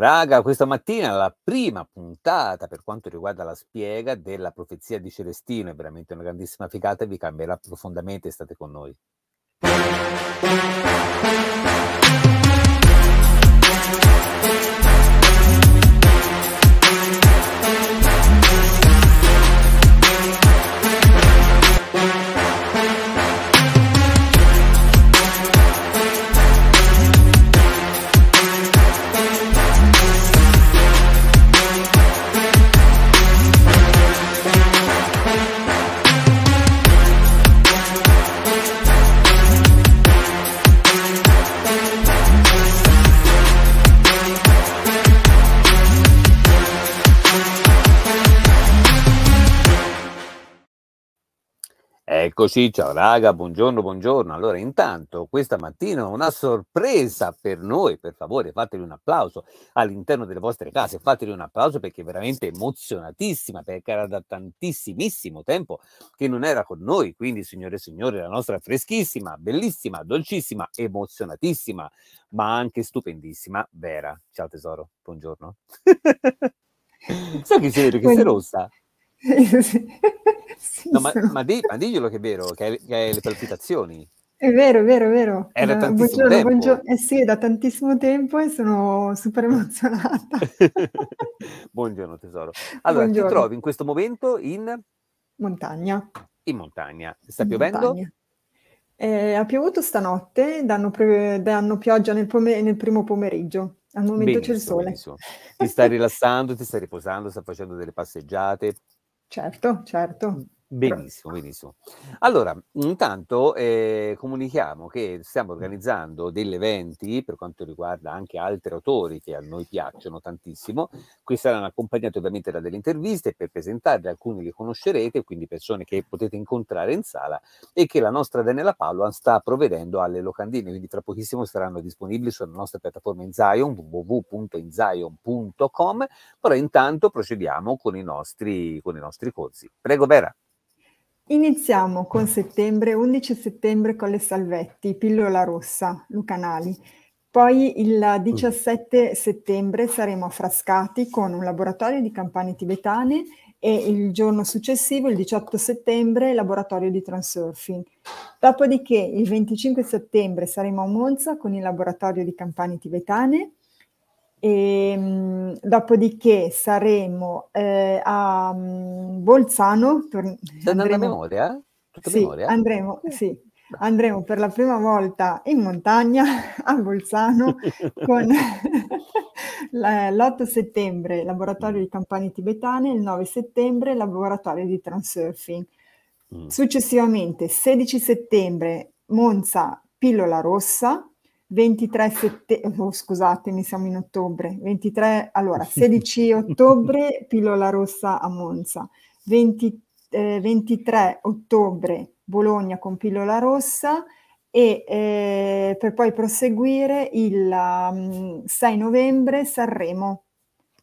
Ciao raga, questa mattina la prima puntata per quanto riguarda la spiega della profezia di Celestino, è veramente una grandissima figata e vi cambierà profondamente, state con noi. Eccoci, ciao raga, buongiorno, buongiorno. Allora, intanto questa mattina una sorpresa per noi, per favore fateli un applauso all'interno delle vostre case, fateli un applauso perché è veramente emozionatissima, perché era da tantissimissimo tempo che non era con noi, quindi signore e signori, la nostra freschissima, bellissima, dolcissima, emozionatissima, ma anche stupendissima Vera. Ciao tesoro, buongiorno. Sai che sei, che sei rossa? sì, no, ma, ma, di, ma, diglielo che è vero, che hai, le palpitazioni. È vero, è vero, è vero. È da tantissimo buongiorno, tempo. Buongiorno. Eh sì, da tantissimo tempo e sono super emozionata. buongiorno tesoro. Allora, buongiorno. ti trovi in questo momento in... Montagna. In montagna. Sta in piovendo? Eh, ha piovuto stanotte, danno, pre- danno pioggia nel, pome- nel, primo pomeriggio. Al momento benissimo, c'è il sole. Benissimo. Ti stai rilassando, ti stai riposando, stai facendo delle passeggiate, Certo, certo. Benissimo, benissimo. Allora, intanto eh, comunichiamo che stiamo organizzando degli eventi per quanto riguarda anche altri autori che a noi piacciono tantissimo. Qui saranno accompagnati ovviamente da delle interviste per presentarle, alcuni li conoscerete, quindi persone che potete incontrare in sala e che la nostra Daniela Palloan sta provvedendo alle locandine, quindi tra pochissimo saranno disponibili sulla nostra piattaforma Inzion, www.inzion.com, però intanto procediamo con i nostri, con i nostri corsi. Prego Vera. Iniziamo con settembre, 11 settembre con le Salvetti, Pillola Rossa, Lucanali. Poi il 17 settembre saremo a Frascati con un laboratorio di campane tibetane e il giorno successivo, il 18 settembre, laboratorio di transurfing. Dopodiché il 25 settembre saremo a Monza con il laboratorio di campane tibetane e, ehm, dopodiché saremo eh, a mm, Bolzano. Tor- andremo, a memoria? sì, memoria? Andremo, eh. sì, andremo per la prima volta in montagna a Bolzano con l'8 mm. settembre laboratorio di campagne tibetane, il 9 settembre laboratorio di transurfing. Mm. Successivamente 16 settembre Monza pillola rossa, 23 settembre, oh, scusatemi, siamo in ottobre, 23, allora 16 ottobre pillola rossa a Monza, 20, eh, 23 ottobre Bologna con pillola rossa e eh, per poi proseguire il um, 6 novembre Sanremo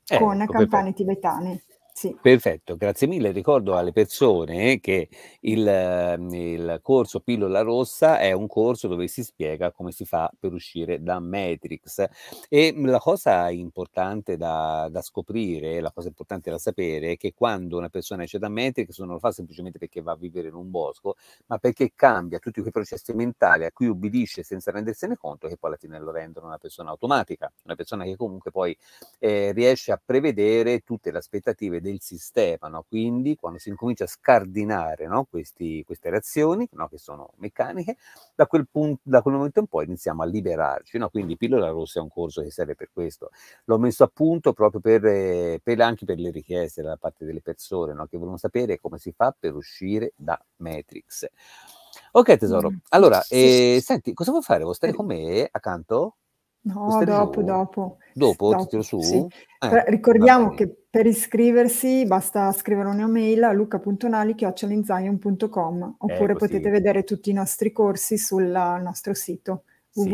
eh, con campane ecco, poi. tibetane. Sì. Perfetto, grazie mille. Ricordo alle persone che il, mm, il, corso Pillola Rossa è un corso dove si spiega come si fa per uscire da Matrix. E mm, la cosa importante da, da scoprire, la cosa importante da sapere è che quando una persona esce da Matrix non lo fa semplicemente perché va a vivere in un bosco, ma perché cambia tutti quei processi mentali a cui ubbidisce senza rendersene conto che poi alla fine lo rendono una persona automatica, una persona che comunque poi eh, riesce a prevedere tutte le aspettative del sistema. No? Quindi quando si incomincia a scardinare no? Questi, queste reazioni, no? che sono meccaniche, da quel, punto, da quel momento in poi iniziamo a liberarci. No? Quindi Pillola Rossa è un corso che serve per questo. L'ho messo a punto proprio per, eh, per anche per le richieste da parte delle persone no? che vogliono sapere come si fa per uscire da Matrix. Ok tesoro, mm, allora, eh, senti, cosa vuoi fare? Vuoi stare con me accanto? No, dopo, dopo. Dopo, dopo titolo su? Sì. Eh, Ricordiamo che per iscriversi basta scrivere una mail a luca.nali.com eh, oppure eh, potete vedere tutti i nostri corsi sul nostro sito sì,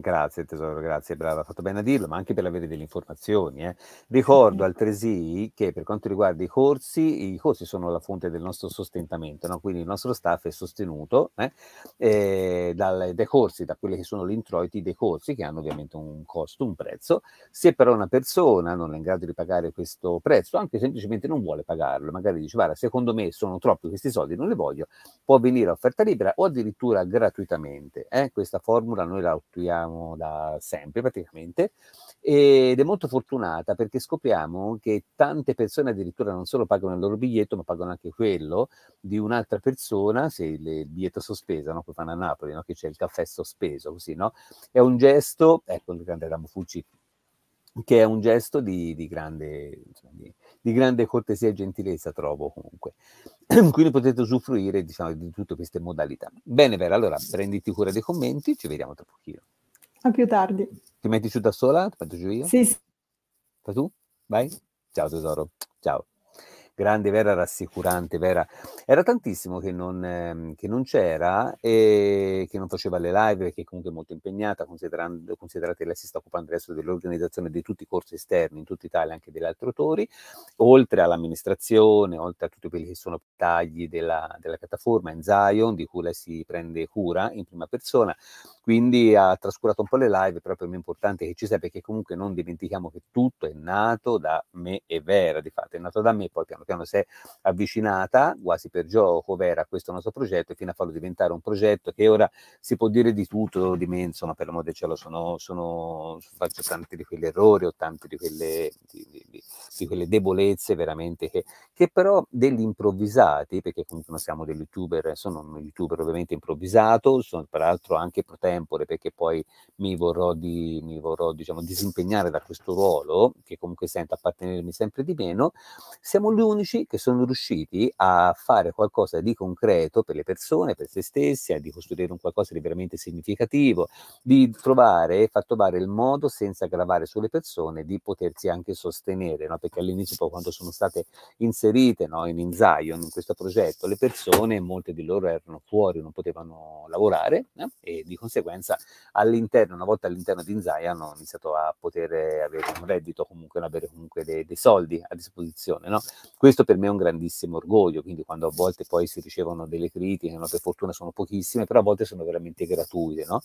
Grazie tesoro, grazie, brava, ha fatto bene a dirlo, ma anche per avere delle informazioni. Eh. Ricordo altresì che per quanto riguarda i corsi, i corsi sono la fonte del nostro sostentamento, no? quindi il nostro staff è sostenuto eh, eh, dal, dai corsi, da quelli che sono gli introiti dei corsi, che hanno ovviamente un costo, un prezzo. Se però una persona non è in grado di pagare questo prezzo, anche semplicemente non vuole pagarlo, magari dice, guarda, secondo me sono troppi questi soldi, non li voglio, può venire a offerta libera o addirittura gratuitamente. Eh. Questa formula noi la attuiamo conosciamo da sempre praticamente ed è molto fortunata perché scopriamo che tante persone addirittura non solo pagano il loro biglietto ma pagano anche quello di un'altra persona se il biglietto è sospeso no? poi fanno a Napoli no? che c'è il caffè sospeso così no? è un gesto ecco il grande Ramo Fucci che è un gesto di, di grande insomma, di, di grande cortesia e gentilezza, trovo comunque. Quindi potete usufruire diciamo, di tutte queste modalità. Bene, Vera, allora prenditi cura dei commenti, ci vediamo tra pochino. A più tardi. Ti metti giù da sola? Ti metto giù io? Sì, sì. Fai tu? Vai? Ciao tesoro. Ciao. Grande Vera, rassicurante Vera. Era tantissimo che non, ehm, che non c'era e che non faceva le live che comunque è molto impegnata, considerate che lei si sta occupando adesso dell'organizzazione di tutti i corsi esterni in tutta Italia, anche degli altri autori, oltre all'amministrazione, oltre a tutti quelli che sono tagli della, della piattaforma in Zion, di cui lei si prende cura in prima persona. Quindi ha trascurato un po' le live, però per me è importante che ci sia perché comunque non dimentichiamo che tutto è nato da me e Vera, di fatto è nato da me, poi piano piano piano si è avvicinata quasi per gioco vera a questo nostro progetto e fino a farlo diventare un progetto che ora si può dire di tutto di me insomma per l'amor del cielo sono, sono, faccio tanti di quegli errori o tante di quelle, di, di, di quelle debolezze veramente che, che, però degli improvvisati perché comunque non siamo degli youtuber eh, sono un youtuber ovviamente improvvisato sono peraltro anche pro tempore perché poi mi vorrò, di, mi vorrò diciamo disimpegnare da questo ruolo che comunque sento appartenermi sempre di meno siamo lui unici che sono riusciti a fare qualcosa di concreto per le persone, per se stessi, di costruire un qualcosa di veramente significativo, di trovare e far trovare il modo senza gravare sulle persone di potersi anche sostenere, no? perché all'inizio poi quando sono state inserite no, in Inzion, in questo progetto, le persone, molte di loro erano fuori, non potevano lavorare eh? e di conseguenza all'interno, una volta all'interno di Inzion hanno iniziato a poter avere un reddito comunque, avere comunque dei, dei soldi a disposizione. No? Questo per me è un grandissimo orgoglio, quindi quando a volte poi si ricevono delle critiche, no, per fortuna sono pochissime, però a volte sono veramente gratuite, no?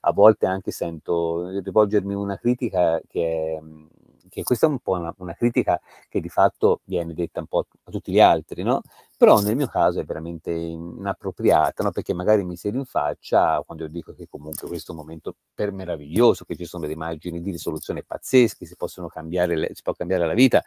A volte anche sento rivolgermi una critica che è che questa è un po' una, una, critica che di fatto viene detta un po' a tutti gli altri, no? però nel mio caso è veramente inappropriata, no? perché magari mi si rinfaccia quando io dico che comunque questo è un momento per meraviglioso, che ci sono delle margini di risoluzione pazzesche, si, possono cambiare le, si può cambiare la vita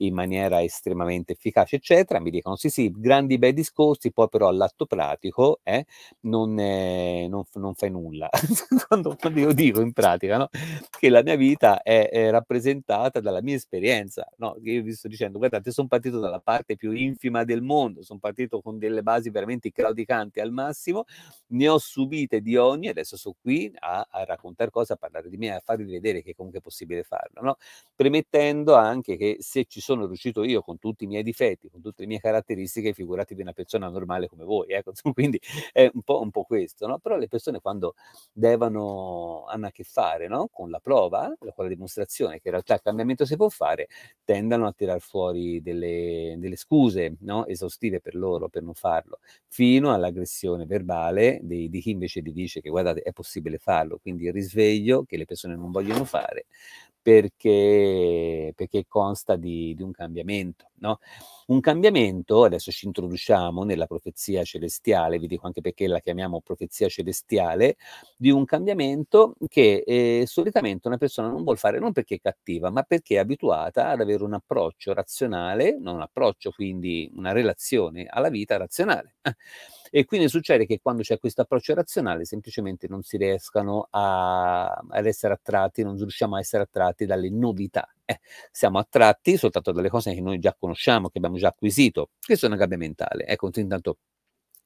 in maniera estremamente efficace, eccetera, mi dicono sì sì, grandi bei discorsi, poi però all'atto pratico eh, non, eh, non, non, fai nulla. quando, quando, io dico in pratica no? che la mia vita è, è rappresentata dalla mia esperienza, no? io vi sto dicendo guardate sono partito dalla parte più infima del mondo, quando sono partito con delle basi veramente claudicanti al massimo, ne ho subite di ogni, adesso sono qui a, a raccontare cose, a parlare di me, a farvi vedere che comunque è possibile farlo, no? premettendo anche che se ci sono riuscito io con tutti i miei difetti, con tutte le mie caratteristiche, figuratevi una persona normale come voi, ecco, quindi è un po', un po questo, no? però le persone quando devono, hanno a che fare no? con la prova, con la dimostrazione che in realtà il cambiamento si può fare, tendono a tirar fuori delle, delle scuse no? esaustive gentile per loro per non farlo, fino all'aggressione verbale di, di chi invece gli dice che guardate è possibile farlo, quindi il risveglio che le persone non vogliono fare, perché, perché consta di, di, un cambiamento. No? Un cambiamento, adesso ci introduciamo nella profezia celestiale, vi dico anche perché la chiamiamo profezia celestiale, di un cambiamento che eh, solitamente una persona non vuole fare non perché è cattiva, ma perché è abituata ad avere un approccio razionale, non un approccio, quindi una relazione alla vita razionale. E quindi succede che quando c'è questo approccio razionale semplicemente non si riescano a, ad essere attratti, non riusciamo a essere attratti dalle novità. Eh, siamo attratti soltanto dalle cose che noi già conosciamo, che abbiamo già acquisito. Questo è una gabbia mentale. Ecco, intanto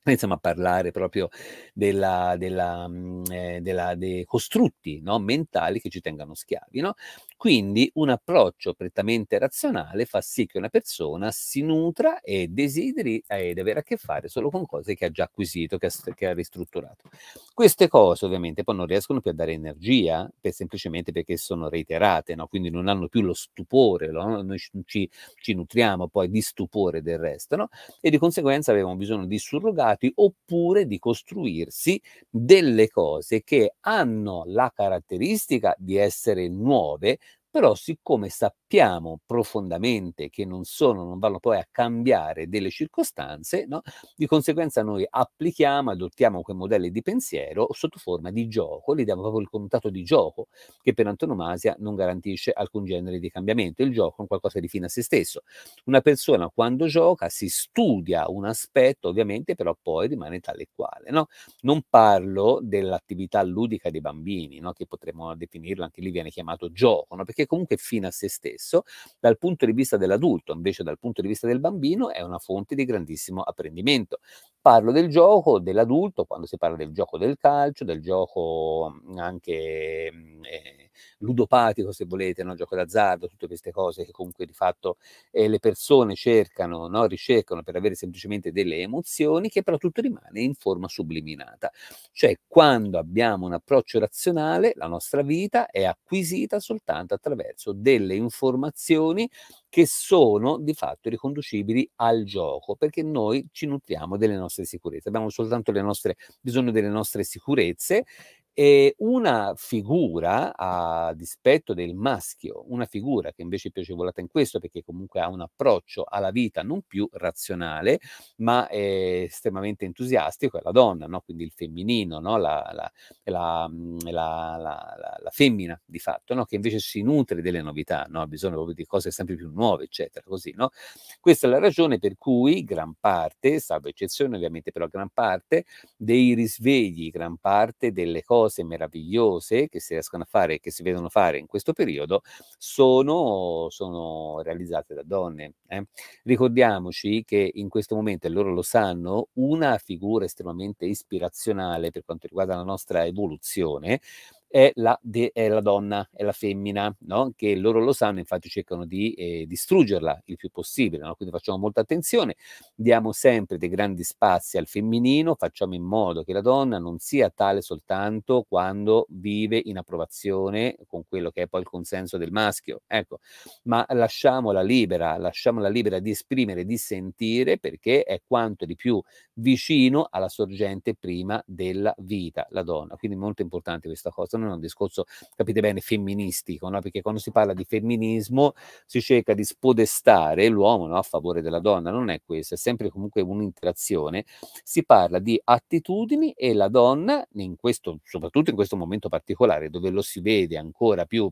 iniziamo a parlare proprio della, della, mm, eh, della, dei costrutti no? mentali che ci tengano schiavi. No? Quindi un approccio prettamente razionale fa sì che una persona si nutra e desideri eh, di avere a che fare solo con cose che ha già acquisito, che ha, che ha ristrutturato. Queste cose ovviamente poi non riescono più a dare energia per, semplicemente perché sono reiterate, no? quindi non hanno più lo stupore, no? noi ci, ci, nutriamo poi di stupore del resto no? e di conseguenza abbiamo bisogno di surrogati oppure di costruirsi delle cose che hanno la caratteristica di essere nuove però siccome sappiamo profondamente che non sono, non vanno poi a cambiare delle circostanze, no? di conseguenza noi applichiamo, adottiamo quei modelli di pensiero sotto forma di gioco, li diamo proprio il contatto di gioco, che per antonomasia non garantisce alcun genere di cambiamento, il gioco è un qualcosa di fine a se stesso. Una persona quando gioca si studia un aspetto, ovviamente, però poi rimane tale e quale. No? Non parlo dell'attività ludica dei bambini, no? che potremmo definirlo, anche lì viene chiamato gioco, perché comunque è fine a se stesso, dal punto di vista dell'adulto, invece dal punto di vista del bambino è una fonte di grandissimo apprendimento. Parlo del gioco dell'adulto, quando si parla del gioco del calcio, del gioco mhmm, anche mhmm, eh, ludopatico, se volete, no? gioco d'azzardo, tutte queste cose che comunque di fatto eh, le persone cercano, no? ricercano per avere semplicemente delle emozioni che però tutto rimane in forma subliminata. Cioè quando abbiamo un approccio razionale, la nostra vita è acquisita soltanto attraverso delle informazioni che sono di fatto riconducibili al gioco, perché noi ci nutriamo delle nostre sicurezze, abbiamo soltanto nostre, bisogno delle nostre sicurezze e una figura, a dispetto del maschio, una figura che invece è piacevolata in questo perché comunque ha un approccio alla vita non più razionale, ma estremamente entusiastico, è la donna, no? quindi il femminino, no? Mm, la, la, la, la, femmina di fatto, no? che invece si nutre delle novità, ha bisogno proprio di cose sempre più nuove, eccetera. Così, Questa è la ragione per cui gran parte, salvo eccezione ovviamente, però gran parte dei risvegli, gran parte delle cose, cose meravigliose che si riescono a fare, e che si vedono fare in questo periodo, sono, sono realizzate da donne. Eh? Ricordiamoci che in questo momento, e loro lo sanno, una figura estremamente ispirazionale per quanto riguarda la nostra evoluzione è la, de- è la, donna, è la femmina, no? che loro lo sanno, infatti cercano di eh, distruggerla il più possibile, no? quindi facciamo molta attenzione, diamo sempre dei grandi spazi al femminino, facciamo in modo che la donna non sia tale soltanto quando vive in approvazione con quello che è poi il consenso del maschio, ecco, ma lasciamola libera, lasciamola libera di esprimere, di sentire, perché è quanto di più vicino alla sorgente prima della vita, la donna, quindi molto importante questa cosa non è un discorso, capite bene, femministico, no? perché quando si parla di femminismo si cerca di spodestare l'uomo no? a favore della donna, non è questo, è sempre comunque un'interazione, si parla di attitudini e la donna, in questo, soprattutto in questo momento particolare dove lo si vede ancora più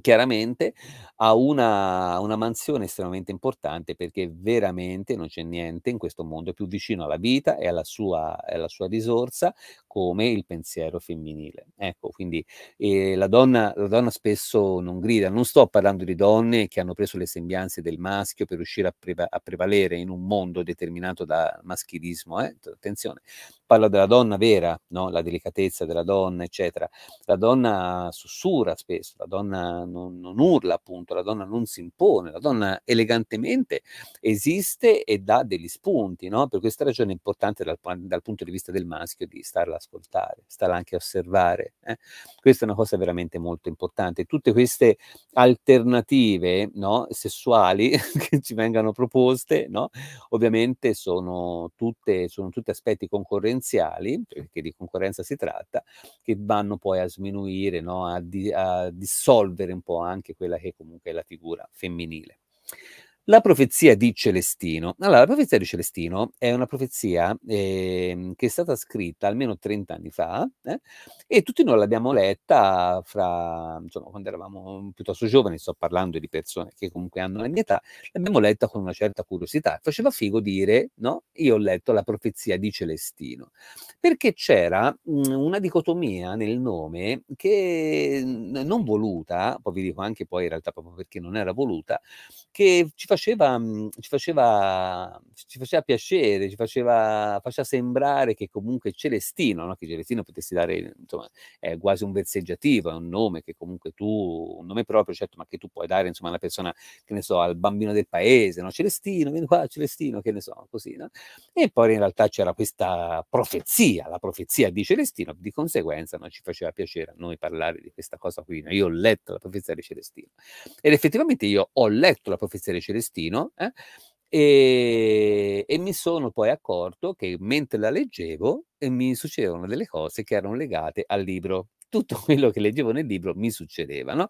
chiaramente ha una, una, mansione estremamente importante perché veramente non c'è niente in questo mondo più vicino alla vita e alla sua, alla sua risorsa come il pensiero femminile. Ecco, quindi eh, la, donna, la donna spesso non grida, non sto parlando di donne che hanno preso le sembianze del maschio per riuscire a, preva- a prevalere in un mondo determinato dal maschilismo, eh? attenzione, parlo della donna vera, no? la delicatezza della donna, eccetera. La donna sussura spesso, la donna non, non urla, appunto, la donna non si impone, la donna elegantemente esiste e dà degli spunti, no? Per questa ragione è importante dal, dal, punto di vista del maschio di starla ascoltare, starla anche a osservare. Eh? Questa è una cosa veramente molto importante. Tutte queste alternative no, sessuali che ci vengano proposte, no? ovviamente sono tutte, sono tutti aspetti concorrenziali, perché di concorrenza si tratta, che vanno poi a sminuire, no? a, di, a dissolvere un po' anche quella che comunque è la figura femminile. La profezia di Celestino. Allora, la profezia di Celestino è una profezia eh, che è stata scritta almeno 30 anni fa eh, e tutti noi l'abbiamo letta fra, insomma, quando eravamo piuttosto giovani, sto parlando di persone che comunque hanno la mia età, l'abbiamo letta con una certa curiosità. Faceva figo dire, no? Io ho letto la profezia di Celestino, perché c'era mh, mhmm, una dicotomia nel nome che non voluta, poi vi dico anche poi in realtà proprio perché non era voluta, che ci faceva, mhmm, ci, faceva, ci faceva piacere, ci faceva, faceva sembrare che comunque Celestino, no? che Celestino potessi dare, insomma, è quasi un verseggiativo, è un nome che comunque tu, un nome proprio, certo, ma che tu puoi dare, insomma, alla persona, che ne so, al bambino del paese, no? Celestino, vieni qua, Celestino, che ne so, così, no? E poi in realtà c'era questa profezia, la profezia di Celestino, di conseguenza no? ci faceva piacere a noi parlare di questa cosa qui. Io ho letto la profezia di Celestino ed effettivamente io ho letto la profezia di Celestino Celestino, eh? e, e mi sono poi accorto che mentre la leggevo mi succedevano delle cose che erano legate al libro. Tutto quello che leggevo nel libro mi succedeva, no?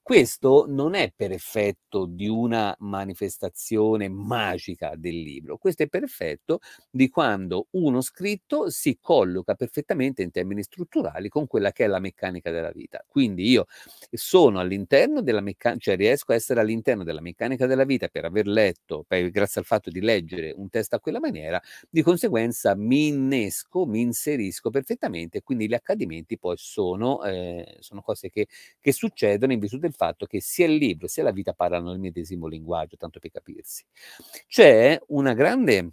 Questo non è per effetto di una manifestazione magica del libro, questo è per effetto di quando uno scritto si colloca perfettamente in termini strutturali con quella che è la meccanica della vita. Quindi io sono all'interno della meccanica, cioè riesco a essere all'interno della meccanica della vita per aver letto, per, grazie al fatto di leggere un testo a quella maniera, di conseguenza mi innesco trovo, mi inserisco perfettamente, quindi gli accadimenti poi sono, eh, sono cose che, che, succedono in virtù del fatto che sia il libro sia la vita parlano il medesimo linguaggio, tanto per capirsi. C'è una grande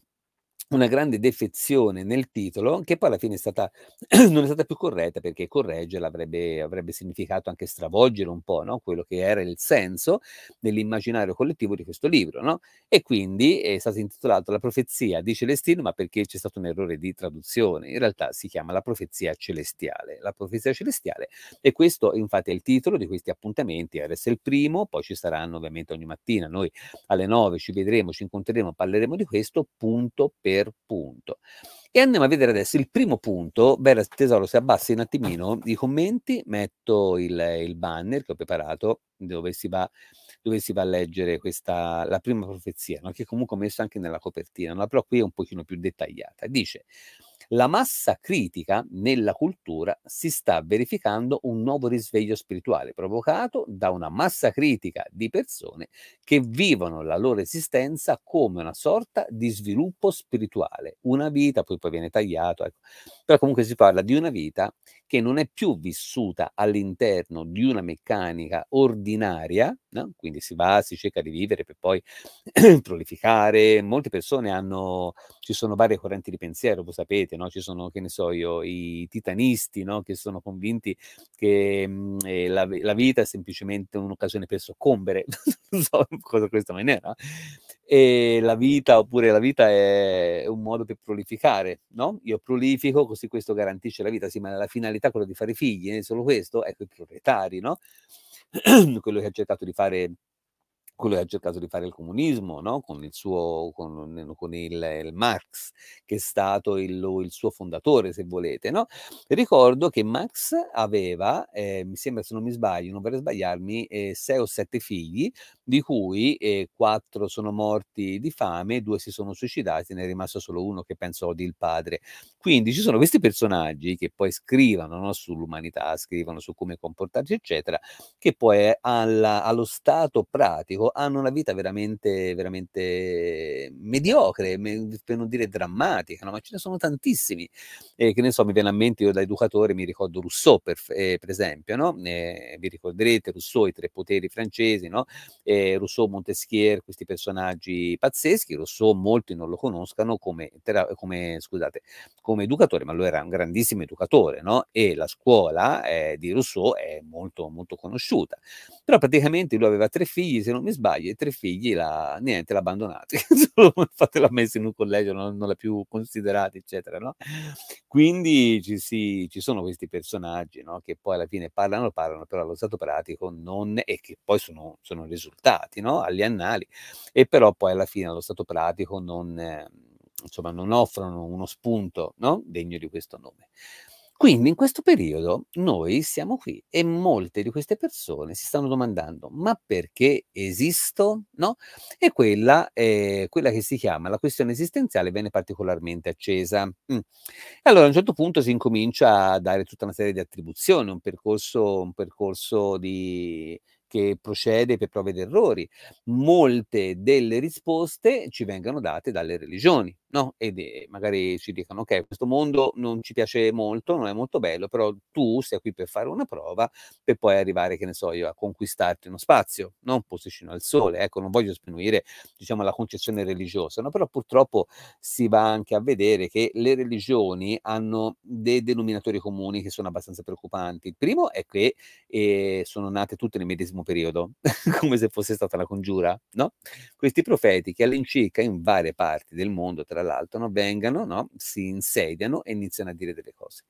una grande defezione nel titolo, che poi alla fine è stata, non è stata più corretta perché correggerla avrebbe, avrebbe significato anche stravolgere un po' no? quello che era il senso dell'immaginario collettivo di questo libro. No? E quindi è stato intitolato La profezia di Celestino, ma perché c'è stato un errore di traduzione. In realtà si chiama La profezia celestiale. La profezia celestiale, e questo infatti è il titolo di questi appuntamenti. Adesso è il primo, poi ci saranno ovviamente ogni mattina. Noi alle 9 ci vedremo, ci incontreremo, parleremo di questo punto per per punto. E andiamo a vedere adesso il primo punto. Beh, tesoro, se abbassi un attimino i commenti, metto il, il banner che ho preparato dove si va, dove si va a leggere questa, la prima profezia, no? che comunque ho messo anche nella copertina, no? però qui è un pochino più dettagliata. Dice, la massa critica nella cultura si sta verificando un nuovo risveglio spirituale provocato da una massa critica di persone che vivono la loro esistenza come una sorta di sviluppo spirituale, una vita, poi poi viene tagliato, ecco. però comunque si parla di una vita che non è più vissuta all'interno di una meccanica ordinaria, no? quindi si va, si cerca di vivere per poi prolificare. Molte persone hanno, ci sono varie correnti di pensiero, voi sapete, no? ci sono, che ne so io, i titanisti no? che sono convinti che mh, mm, eh, la, la, vita è semplicemente un'occasione per soccombere, non so in cosa questa maniera e la vita, oppure la vita è un modo per prolificare, no? Io prolifico, così questo garantisce la vita, sì, ma la finalità è quella di fare figli, è solo questo, ecco i proprietari, no? quello che ha cercato di fare quello che ha cercato di fare il comunismo, no? con, il, suo, con, con il, il Marx, che è stato il, il suo fondatore, se volete. No? Ricordo che Marx aveva, eh, mi sembra se non mi sbaglio, non vorrei sbagliarmi, eh, sei o sette figli, di cui eh, quattro sono morti di fame, due si sono suicidati, ne è rimasto solo uno che penso di il padre. Quindi ci sono questi personaggi che poi scrivono no? sull'umanità, scrivono su come comportarsi, eccetera, che poi alla, allo stato pratico hanno una vita veramente, veramente ehm, mediocre, per non dire drammatica, no? ma ce ne sono tantissimi. Eh, che ne so, mi viene a mente, io da educatore mi ricordo Rousseau, per, eh, per esempio, no? eh, vi ricorderete Rousseau, i tre poteri francesi, no? Eh, Rousseau, Montesquieu, questi personaggi pazzeschi, Rousseau molti non lo conoscano come, come, scusate, come educatore, ma lui era un grandissimo educatore, no? e la scuola eh, di Rousseau è molto, molto conosciuta. Però praticamente lui aveva tre figli, se non mi sbaglio, sbaglio, e tre figli, la, niente, l'ha Infatti l'ha messa in un collegio, non, non la più considerate, eccetera. No? Quindi ci, si, ci, sono questi personaggi no? che poi alla fine parlano, parlano, però allo stato pratico non, e che poi sono, sono risultati no? agli annali, e però poi alla fine allo stato pratico non... Ehm, insomma, non offrono uno spunto no? degno di questo nome. Quindi in questo periodo noi siamo qui e molte di queste persone si stanno domandando ma perché esisto? No? E quella, eh, quella che si chiama la questione esistenziale viene particolarmente accesa. Mm. E allora a un certo punto si incomincia a dare tutta una serie di attribuzioni, un percorso, un percorso di, che procede per prove ed errori. Molte delle risposte ci vengono date dalle religioni, no? E magari ci dicono ok, questo mondo non ci piace molto, non è molto bello, però tu sei qui per fare una prova per poi arrivare, che ne so io, a conquistarti uno spazio, non un posticino al sole, ecco, non voglio sminuire, diciamo, la concezione religiosa, no? però purtroppo si va anche a vedere che le religioni hanno dei denominatori comuni che sono abbastanza preoccupanti. Il primo è che eh, sono nate tutte nel medesimo periodo, come se fosse stata la congiura, no? Questi profeti che all'incirca in varie parti del mondo, tra tra l'altro, no? vengano, no? si insediano e iniziano a dire delle cose.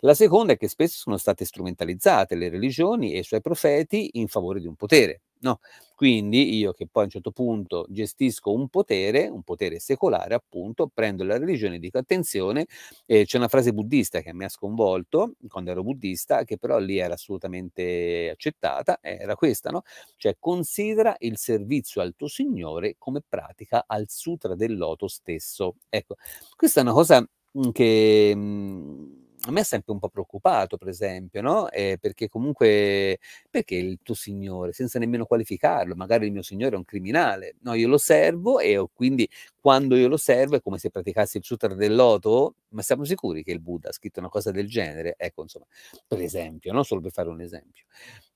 La seconda è che spesso sono state strumentalizzate le religioni e i suoi profeti in favore di un potere. No? Quindi io che poi a un certo punto gestisco un potere, un potere secolare appunto, prendo la religione e dico attenzione, eh, c'è una frase buddista che mi ha sconvolto quando ero buddista, che però lì era assolutamente accettata, eh, era questa, no? Cioè considera il servizio al tuo Signore come pratica al sutra del loto stesso. Ecco, questa è una cosa mm, che... Mh, mm, a me è sempre un po' preoccupato, per esempio, no? Eh, perché comunque, perché il tuo signore, senza nemmeno qualificarlo, magari il mio signore è un criminale, no? Io lo servo e quindi quando io lo servo è come se praticassi il sutra del loto, ma siamo sicuri che il Buddha ha scritto una cosa del genere? Ecco, insomma, per esempio, no? Solo per fare un esempio.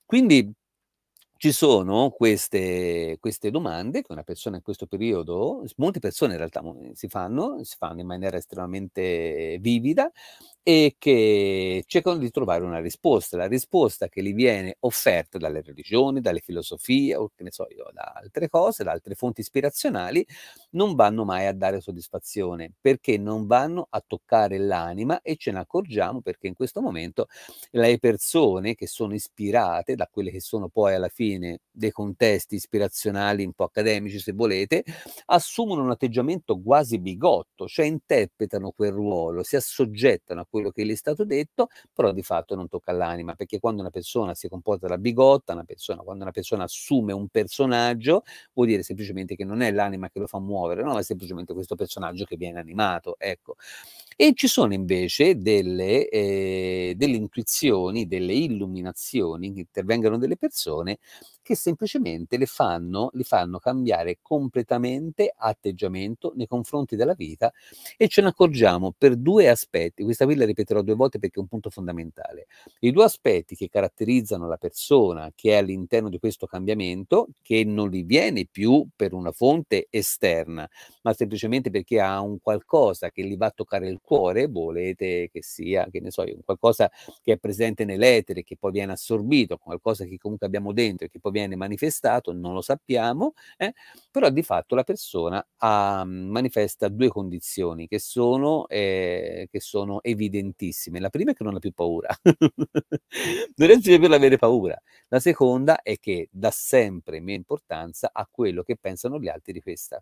Quindi ci sono queste, queste, domande che una persona in questo periodo, molte persone in realtà si fanno, si fanno in maniera estremamente vivida e che cercano di trovare una risposta, la risposta che gli viene offerta dalle religioni, dalle filosofie o che ne so io, da altre cose, da altre fonti ispirazionali, non vanno mai a dare soddisfazione perché non vanno a toccare l'anima e ce ne accorgiamo perché in questo momento le persone che sono ispirate da quelle che sono poi alla fine fine dei contesti ispirazionali un po' accademici, se volete, assumono un atteggiamento quasi bigotto, cioè interpretano quel ruolo, si assoggettano a quello che gli è stato detto, però di fatto non tocca all'anima, perché quando una persona si comporta da bigotta, una persona, quando una persona assume un personaggio, vuol dire semplicemente che non è l'anima che lo fa muovere, no? è semplicemente questo personaggio che viene animato. Ecco. E ci sono invece delle, eh, delle intuizioni, delle illuminazioni che intervengono delle persone che semplicemente le fanno, le fanno cambiare completamente atteggiamento nei confronti della vita e ce ne accorgiamo per due aspetti, questa qui la ripeterò due volte perché è un punto fondamentale, i due aspetti che caratterizzano la persona che è all'interno di questo cambiamento, che non gli viene più per una fonte esterna, ma semplicemente perché ha un qualcosa che gli va a toccare il cuore, volete che sia, che ne so, un qualcosa che è presente nell'etere, che poi viene assorbito, qualcosa che comunque abbiamo dentro e che poi viene manifestato, non lo sappiamo, eh, però di fatto la persona ha, ah, manifesta due condizioni che sono, eh, che sono, evidentissime. La prima è che non ha più paura, non riesce più ad avere paura. La seconda è che dà sempre meno importanza a quello che pensano gli altri di questa.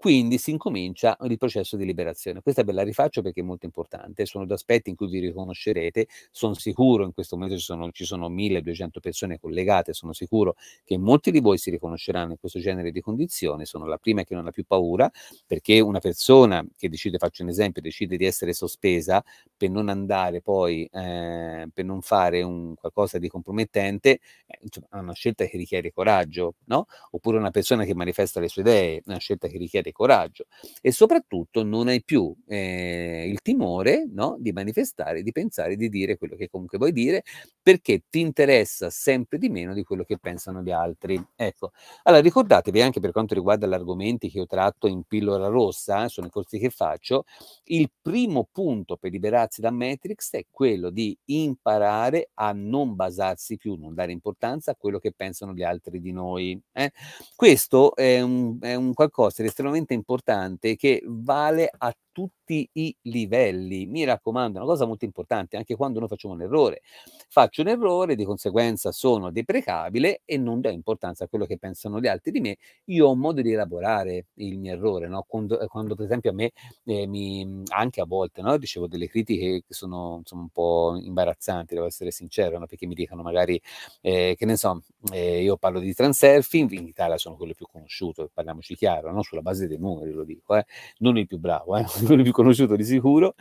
Quindi si incomincia il processo di liberazione. Questa ve la rifaccio perché è molto importante, sono due aspetti in cui vi riconoscerete, sono sicuro, in questo momento ci sono, ci sono 1200 persone collegate, sono sicuro che molti di voi si riconosceranno in questo genere di condizioni, sono la prima che non ha più paura, perché una persona che decide, faccio un esempio, decide di essere sospesa per non andare poi, eh, per non fare un, qualcosa di compromettente, eh, insomma, è una scelta che richiede coraggio, no? Oppure una persona che manifesta le sue idee, è una scelta che richiede avere coraggio e soprattutto non hai più eh, il timore no, di manifestare, di pensare, di dire quello che comunque vuoi dire perché ti interessa sempre di meno di quello che pensano gli altri. Ecco, allora ricordatevi anche per quanto riguarda gli argomenti che io tratto in pillola rossa, eh, sono i corsi che faccio, il primo punto per liberarsi da Matrix è quello di imparare a non basarsi più, non dare importanza a quello che pensano gli altri di noi. Eh. Questo è un, è un qualcosa di estremamente estremamente importante che vale a tutti i livelli. Mi raccomando, una cosa molto importante, anche quando noi facciamo un errore. Faccio un errore, di conseguenza sono deprecabile e non do importanza a quello che pensano gli altri di me. Io ho un modo di elaborare il mio errore, no? quando, eh, quando, per esempio a me, eh, mi, anche a volte, no? ricevo delle critiche che sono insomma, un po' imbarazzanti, devo essere sincero, no? perché mi dicono magari, eh, che ne so, eh, io parlo di transurfing, in Italia sono quello più conosciuto, parliamoci chiaro, no? sulla base dei numeri lo dico, eh? non il più bravo, eh? quello più conosciuto di sicuro,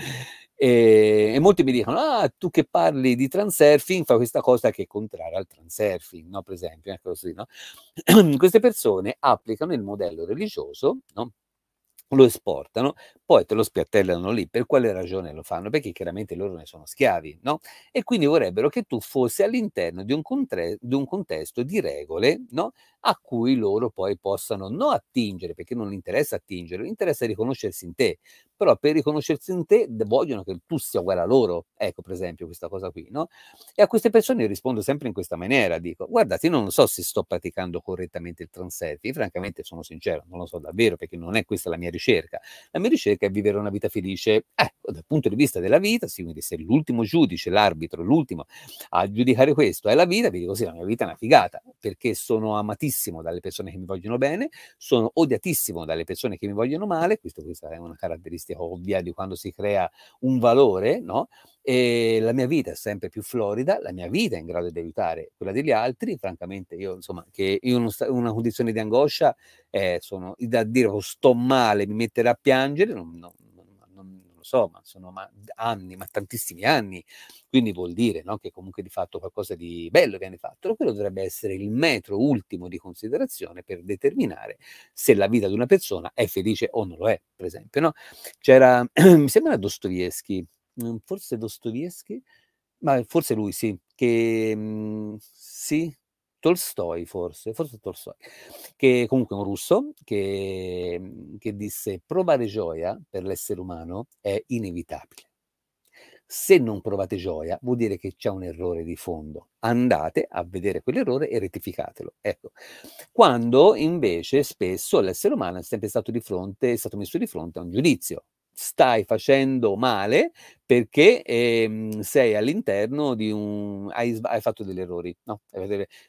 e, e, molti mi dicono, ah, tu che parli di transurfing, fa questa cosa che è contraria al transurfing, no? per esempio, ecco così, no? queste persone applicano il modello religioso, no? lo esportano, poi te lo spiattellano lì. Per quale ragione lo fanno? Perché chiaramente loro ne sono schiavi, no? E quindi vorrebbero che tu fossi all'interno di un, contesto di regole, no? a cui loro poi possano non attingere, perché non gli interessa attingere, gli interessa riconoscersi in te, però per riconoscersi in te vogliono che tu sia uguale a loro, ecco per esempio questa cosa qui, no? E a queste persone rispondo sempre in questa maniera, dico, guardate, io non so se sto praticando correttamente il transelfie, francamente sono sincero, non lo so davvero, perché non è questa la mia ricerca, la mia ricerca è vivere una vita felice, ecco, dal punto di vista della vita, sì, quindi se l'ultimo giudice, l'arbitro, l'ultimo a giudicare questo è la vita, vi dico sì, la mia vita è una figata, perché sono amatissimo amatissimo dalle persone che mi vogliono bene, sono odiatissimo dalle persone che mi vogliono male, questo, questa è una caratteristica ovvia di quando si crea un valore, no? E la mia vita è sempre più florida, la mia vita è in grado di aiutare quella degli altri, francamente io insomma che io in una condizione di angoscia eh, sono da dire oh, sto male, mi metterà a piangere, non, non so, ma sono ma anni, ma tantissimi anni, quindi vuol dire no, che comunque di fatto qualcosa di bello viene fatto, quello dovrebbe essere il metro ultimo di considerazione per determinare se la vita di una persona è felice o non lo è, per esempio. No? C'era, mi sembra Dostoevsky, mm, forse Dostoevsky, ma forse lui sì, che mm, sì, Tolstoi forse, forse Tolstoi, che comunque è un russo, che, mhmm, che disse provare gioia per l'essere umano è inevitabile. Se non provate gioia, vuol dire che c'è un errore di fondo. Andate a vedere quell'errore e rettificatelo. Ecco. Quando invece spesso l'essere umano è sempre stato di fronte, è stato messo di fronte a un giudizio, stai facendo male perché ehm, sei all'interno di un... Hai, hai, fatto degli errori, no?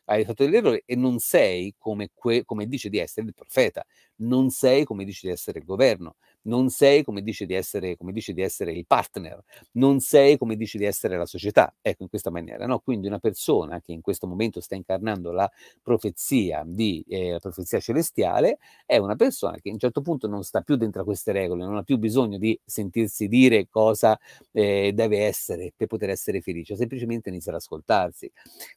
Hai fatto degli errori e non sei come, que, come dice di essere il profeta, non sei come dice di essere il governo, non sei come dice di essere, come dice di essere il partner, non sei come dice di essere la società, ecco in questa maniera, no? Quindi una persona che in questo momento sta incarnando la profezia, di, eh, la profezia celestiale è una persona che a un certo punto non sta più dentro a queste regole, non ha più bisogno di sentirsi dire cosa eh, deve essere per poter essere felice, semplicemente inizia ad ascoltarsi.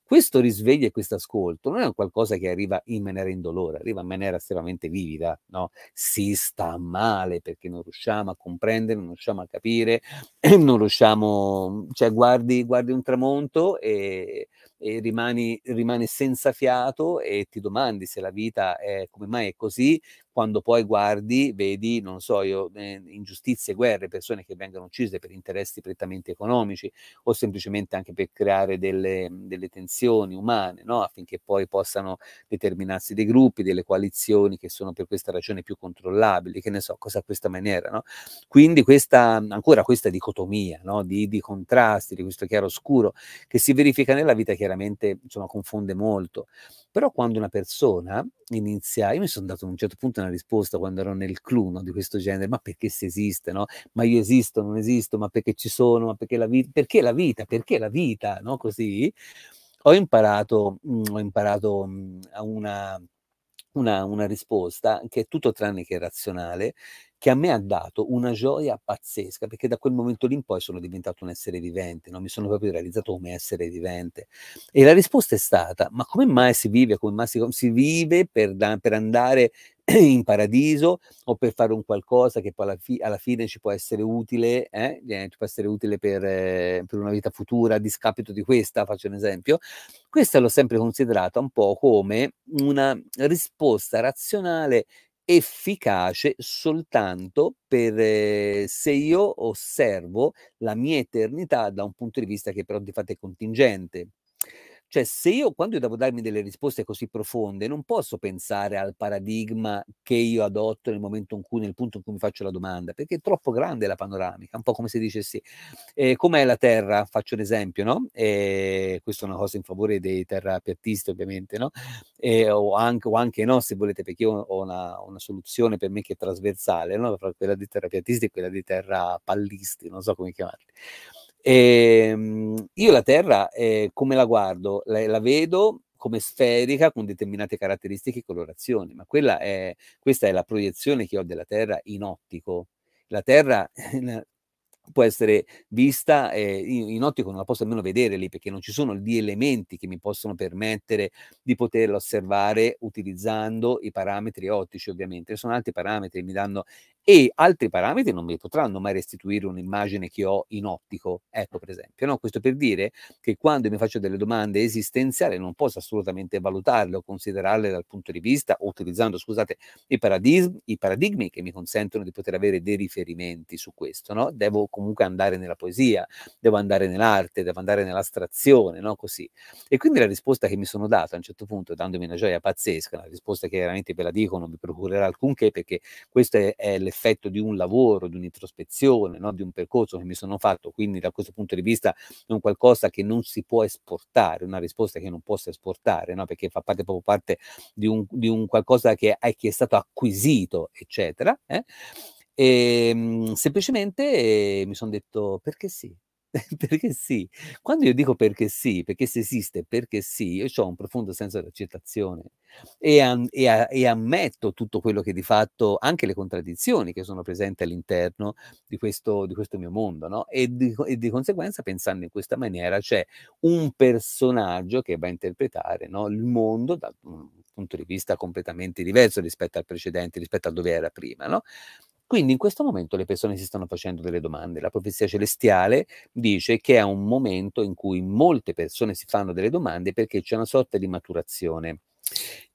Questo risveglio e questo ascolto non è qualcosa che arriva in maniera indolore, arriva in maniera estremamente vivida, no? Si sta male perché perché non riusciamo a comprendere, non riusciamo a capire, non riusciamo, cioè guardi, guardi un tramonto e, e rimani, rimani senza fiato e ti domandi se la vita è come mai è così quando poi guardi, vedi, non so io, eh, ingiustizie, guerre, persone che vengono uccise per interessi prettamente economici o semplicemente anche per creare delle, delle tensioni umane, no? affinché poi possano determinarsi dei gruppi, delle coalizioni che sono per questa ragione più controllabili, che ne so, cosa a questa maniera. No? Quindi questa, ancora questa dicotomia no? di, di, contrasti, di questo chiaro scuro che si verifica nella vita chiaramente insomma, confonde molto. Però quando una persona inizia, io mi sono dato a un certo punto una risposta quando ero nel clou no, di questo genere, ma perché si esiste, no? Ma io esisto, non esisto, ma perché ci sono, ma perché la vita, perché la vita, perché la vita, no? Così ho imparato, mh, mhmm, ho imparato mh, mhmm, a una una, una, risposta che è tutto tranne che razionale, che a me ha dato una gioia pazzesca, perché da quel momento lì in poi sono diventato un essere vivente, no? mi sono proprio realizzato come essere vivente. E la risposta è stata, ma come mai si vive, come mai si, si vive per, da, per andare in paradiso o per fare un qualcosa che poi alla, fi- alla fine ci può essere utile, eh? eh ci può essere utile per, eh, per, una vita futura a discapito di questa, faccio un esempio. Questa l'ho sempre considerata un po' come una risposta razionale efficace soltanto per eh, se io osservo la mia eternità da un punto di vista che però di fatto è contingente. Cioè, se io quando io devo darmi delle risposte così profonde, non posso pensare al paradigma che io adotto nel momento in cui, nel punto in cui mi faccio la domanda, perché è troppo grande la panoramica, un po' come se dicessi, eh, com'è la Terra? Faccio un esempio, no? Eh, questa è una cosa in favore dei terrapiattisti, ovviamente, no? Eh, o, anche, o, anche, no, se volete, perché io ho una, una soluzione per me che è trasversale, no? Fra quella dei terrapiattisti e quella dei terrapallisti, non so come chiamarli. E, ehm, io la Terra, eh, come la guardo? La, la, vedo come sferica con determinate caratteristiche e colorazioni, ma è, questa è la proiezione che ho della Terra in ottico. La Terra può essere vista eh, in, in, ottico non la posso nemmeno vedere lì perché non ci sono gli elementi che mi possono permettere di poterla osservare utilizzando i parametri ottici ovviamente sono altri parametri che mi danno e altri parametri non mi potranno mai restituire un'immagine che ho in ottico. Ecco, per esempio, no? questo per dire che quando mi faccio delle domande esistenziali non posso assolutamente valutarle o considerarle dal punto di vista, utilizzando, scusate, i, paradig i paradigmi che mi consentono di poter avere dei riferimenti su questo. No? Devo comunque andare nella poesia, devo andare nell'arte, devo andare nell'astrazione, no? così. E quindi la risposta che mi sono data a un certo punto, dandomi una gioia pazzesca, una risposta che veramente ve la dico, non mi procurerà alcunché perché questo è, è l'effetto di un lavoro, di un'introspezione, no? di un percorso che mi sono fatto. Quindi da questo punto di vista è un qualcosa che non si può esportare, una risposta che non posso esportare, no? perché fa parte proprio parte di un, di un qualcosa che è, che è, stato acquisito, eccetera. Eh? E, ehm, semplicemente eh, mi sono detto perché sì, perché sì. Quando io dico perché sì, perché se esiste perché sì, io ho un profondo senso dell'accettazione e, am- e, a- e, ammetto tutto quello che di fatto, anche le contraddizioni che sono presenti all'interno di questo, di questo mio mondo, no? e, di, e di conseguenza pensando in questa maniera c'è un personaggio che va a interpretare no? il mondo da un punto di vista completamente diverso rispetto al precedente, rispetto a dove era prima, no? Quindi in questo momento le persone si stanno facendo delle domande. La profezia celestiale dice che è un momento in cui molte persone si fanno delle domande perché c'è una sorta di maturazione.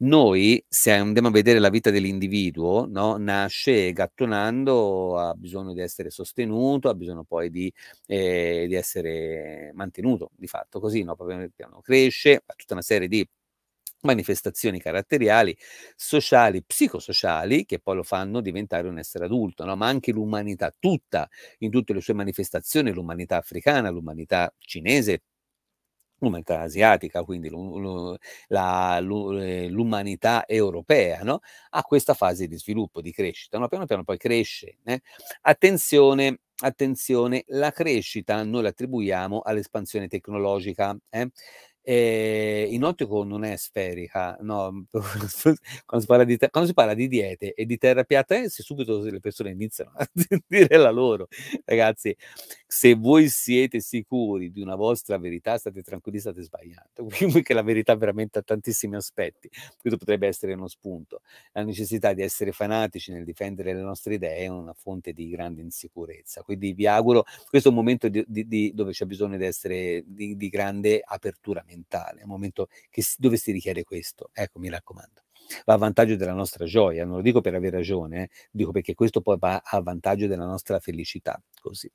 Noi, se andiamo a vedere la vita dell'individuo, no, nasce gattonando, ha bisogno di essere sostenuto, ha bisogno poi di, eh, di essere mantenuto, di fatto così, no? piano cresce, ha tutta una serie di manifestazioni caratteriali, sociali, psicosociali, che poi lo fanno diventare un essere adulto, no? ma anche l'umanità tutta, in tutte le sue manifestazioni, l'umanità africana, l'umanità cinese, l'umanità asiatica, quindi eh, l'umanità europea, no? a questa fase di sviluppo, di crescita. No? Piano piano poi cresce. Eh? Attenzione, attenzione, la crescita noi l'attribuiamo all'espansione tecnologica. Eh? Eh, inoltre non è sferica, no, quando, si parla di te- quando si parla di diete e di terapia piatta, subito le persone iniziano a dire la loro. Ragazzi, se voi siete sicuri di una vostra verità, state tranquilli, state sbagliando. Perché la verità veramente ha tantissimi aspetti. Questo potrebbe essere uno spunto. La necessità di essere fanatici nel difendere le nostre idee è una fonte di grande insicurezza. Quindi vi auguro, questo è un momento di, di, di, dove c'è bisogno di essere di grande apertura mentale fondamentale, è un momento che, dove si richiede questo. Ecco, mi raccomando va a vantaggio della nostra gioia, non lo dico per avere ragione, eh, dico perché questo poi va a vantaggio della nostra felicità, così.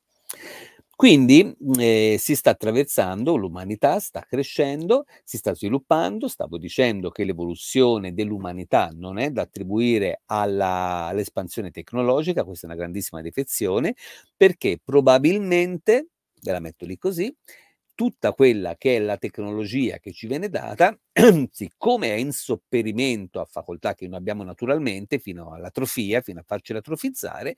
Quindi mm, eh, si sta attraversando, l'umanità sta crescendo, si sta sviluppando, stavo dicendo che l'evoluzione dell'umanità non è da attribuire all'espansione tecnologica, questa è una grandissima defezione, perché probabilmente, ve la metto lì così, tutta quella che è la tecnologia che ci viene data, siccome è in sopperimento a facoltà che noi abbiamo naturalmente, fino all'atrofia, fino a farcela atrofizzare,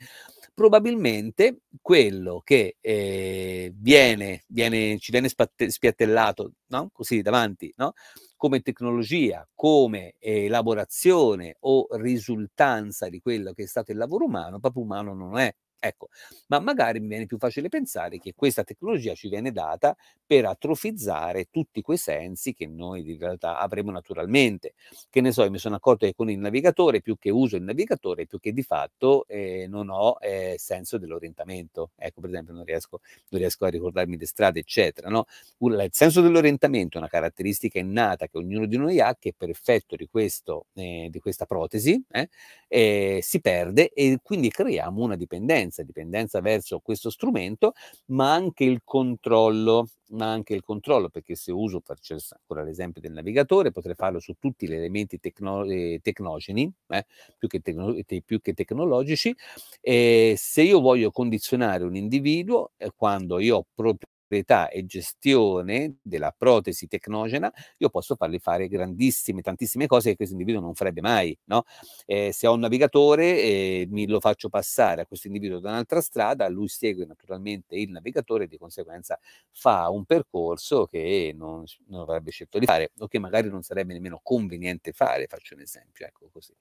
probabilmente quello che eh, viene, viene, ci viene spiattellato no? così davanti, no? come tecnologia, come elaborazione o risultanza di quello che è stato il lavoro umano, proprio umano non è Ecco, ma magari mi viene più facile pensare che questa tecnologia ci viene data per atrofizzare tutti quei sensi che noi in realtà avremo naturalmente. Che ne so, mi sono accorto che con il navigatore, più che uso il navigatore, più che di fatto eh, non ho eh, senso dell'orientamento. Ecco, per esempio, non riesco, non riesco a ricordarmi le strade, eccetera. No? Il senso dell'orientamento è una caratteristica innata che ognuno di noi ha, che per effetto di, questo, eh, di questa protesi eh, eh, si perde e quindi creiamo una dipendenza dipendenza, dipendenza verso questo strumento, ma anche il controllo, ma anche il controllo, perché se uso, faccio ancora l'esempio del navigatore, potrei farlo su tutti gli elementi tecno, eh, tecnogeni, eh, più, che tecno, te, più, che tecnologici, eh, se io voglio condizionare un individuo, eh, quando io ho proprio proprietà e gestione della protesi tecnogena, io posso fargli fare grandissime, tantissime cose che questo individuo non farebbe mai. No? Eh, se ho un navigatore eh, mi lo faccio passare a questo individuo da un'altra strada, lui segue naturalmente il navigatore e di conseguenza fa un percorso che non, non avrebbe scelto di fare o che magari non sarebbe nemmeno conveniente fare, faccio un esempio, ecco così.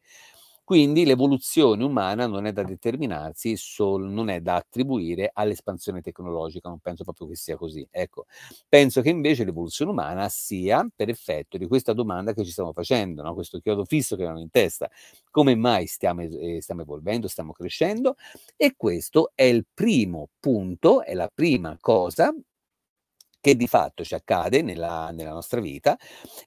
Quindi l'evoluzione umana non è da determinarsi, solo, non è da attribuire all'espansione tecnologica, non penso proprio che sia così. Ecco, penso che invece l'evoluzione umana sia per effetto di questa domanda che ci stiamo facendo, no? questo chiodo fisso che abbiamo in testa. Come mai stiamo, eh, stiamo evolvendo, stiamo crescendo? E questo è il primo punto, è la prima cosa che di fatto ci accade nella, nella nostra vita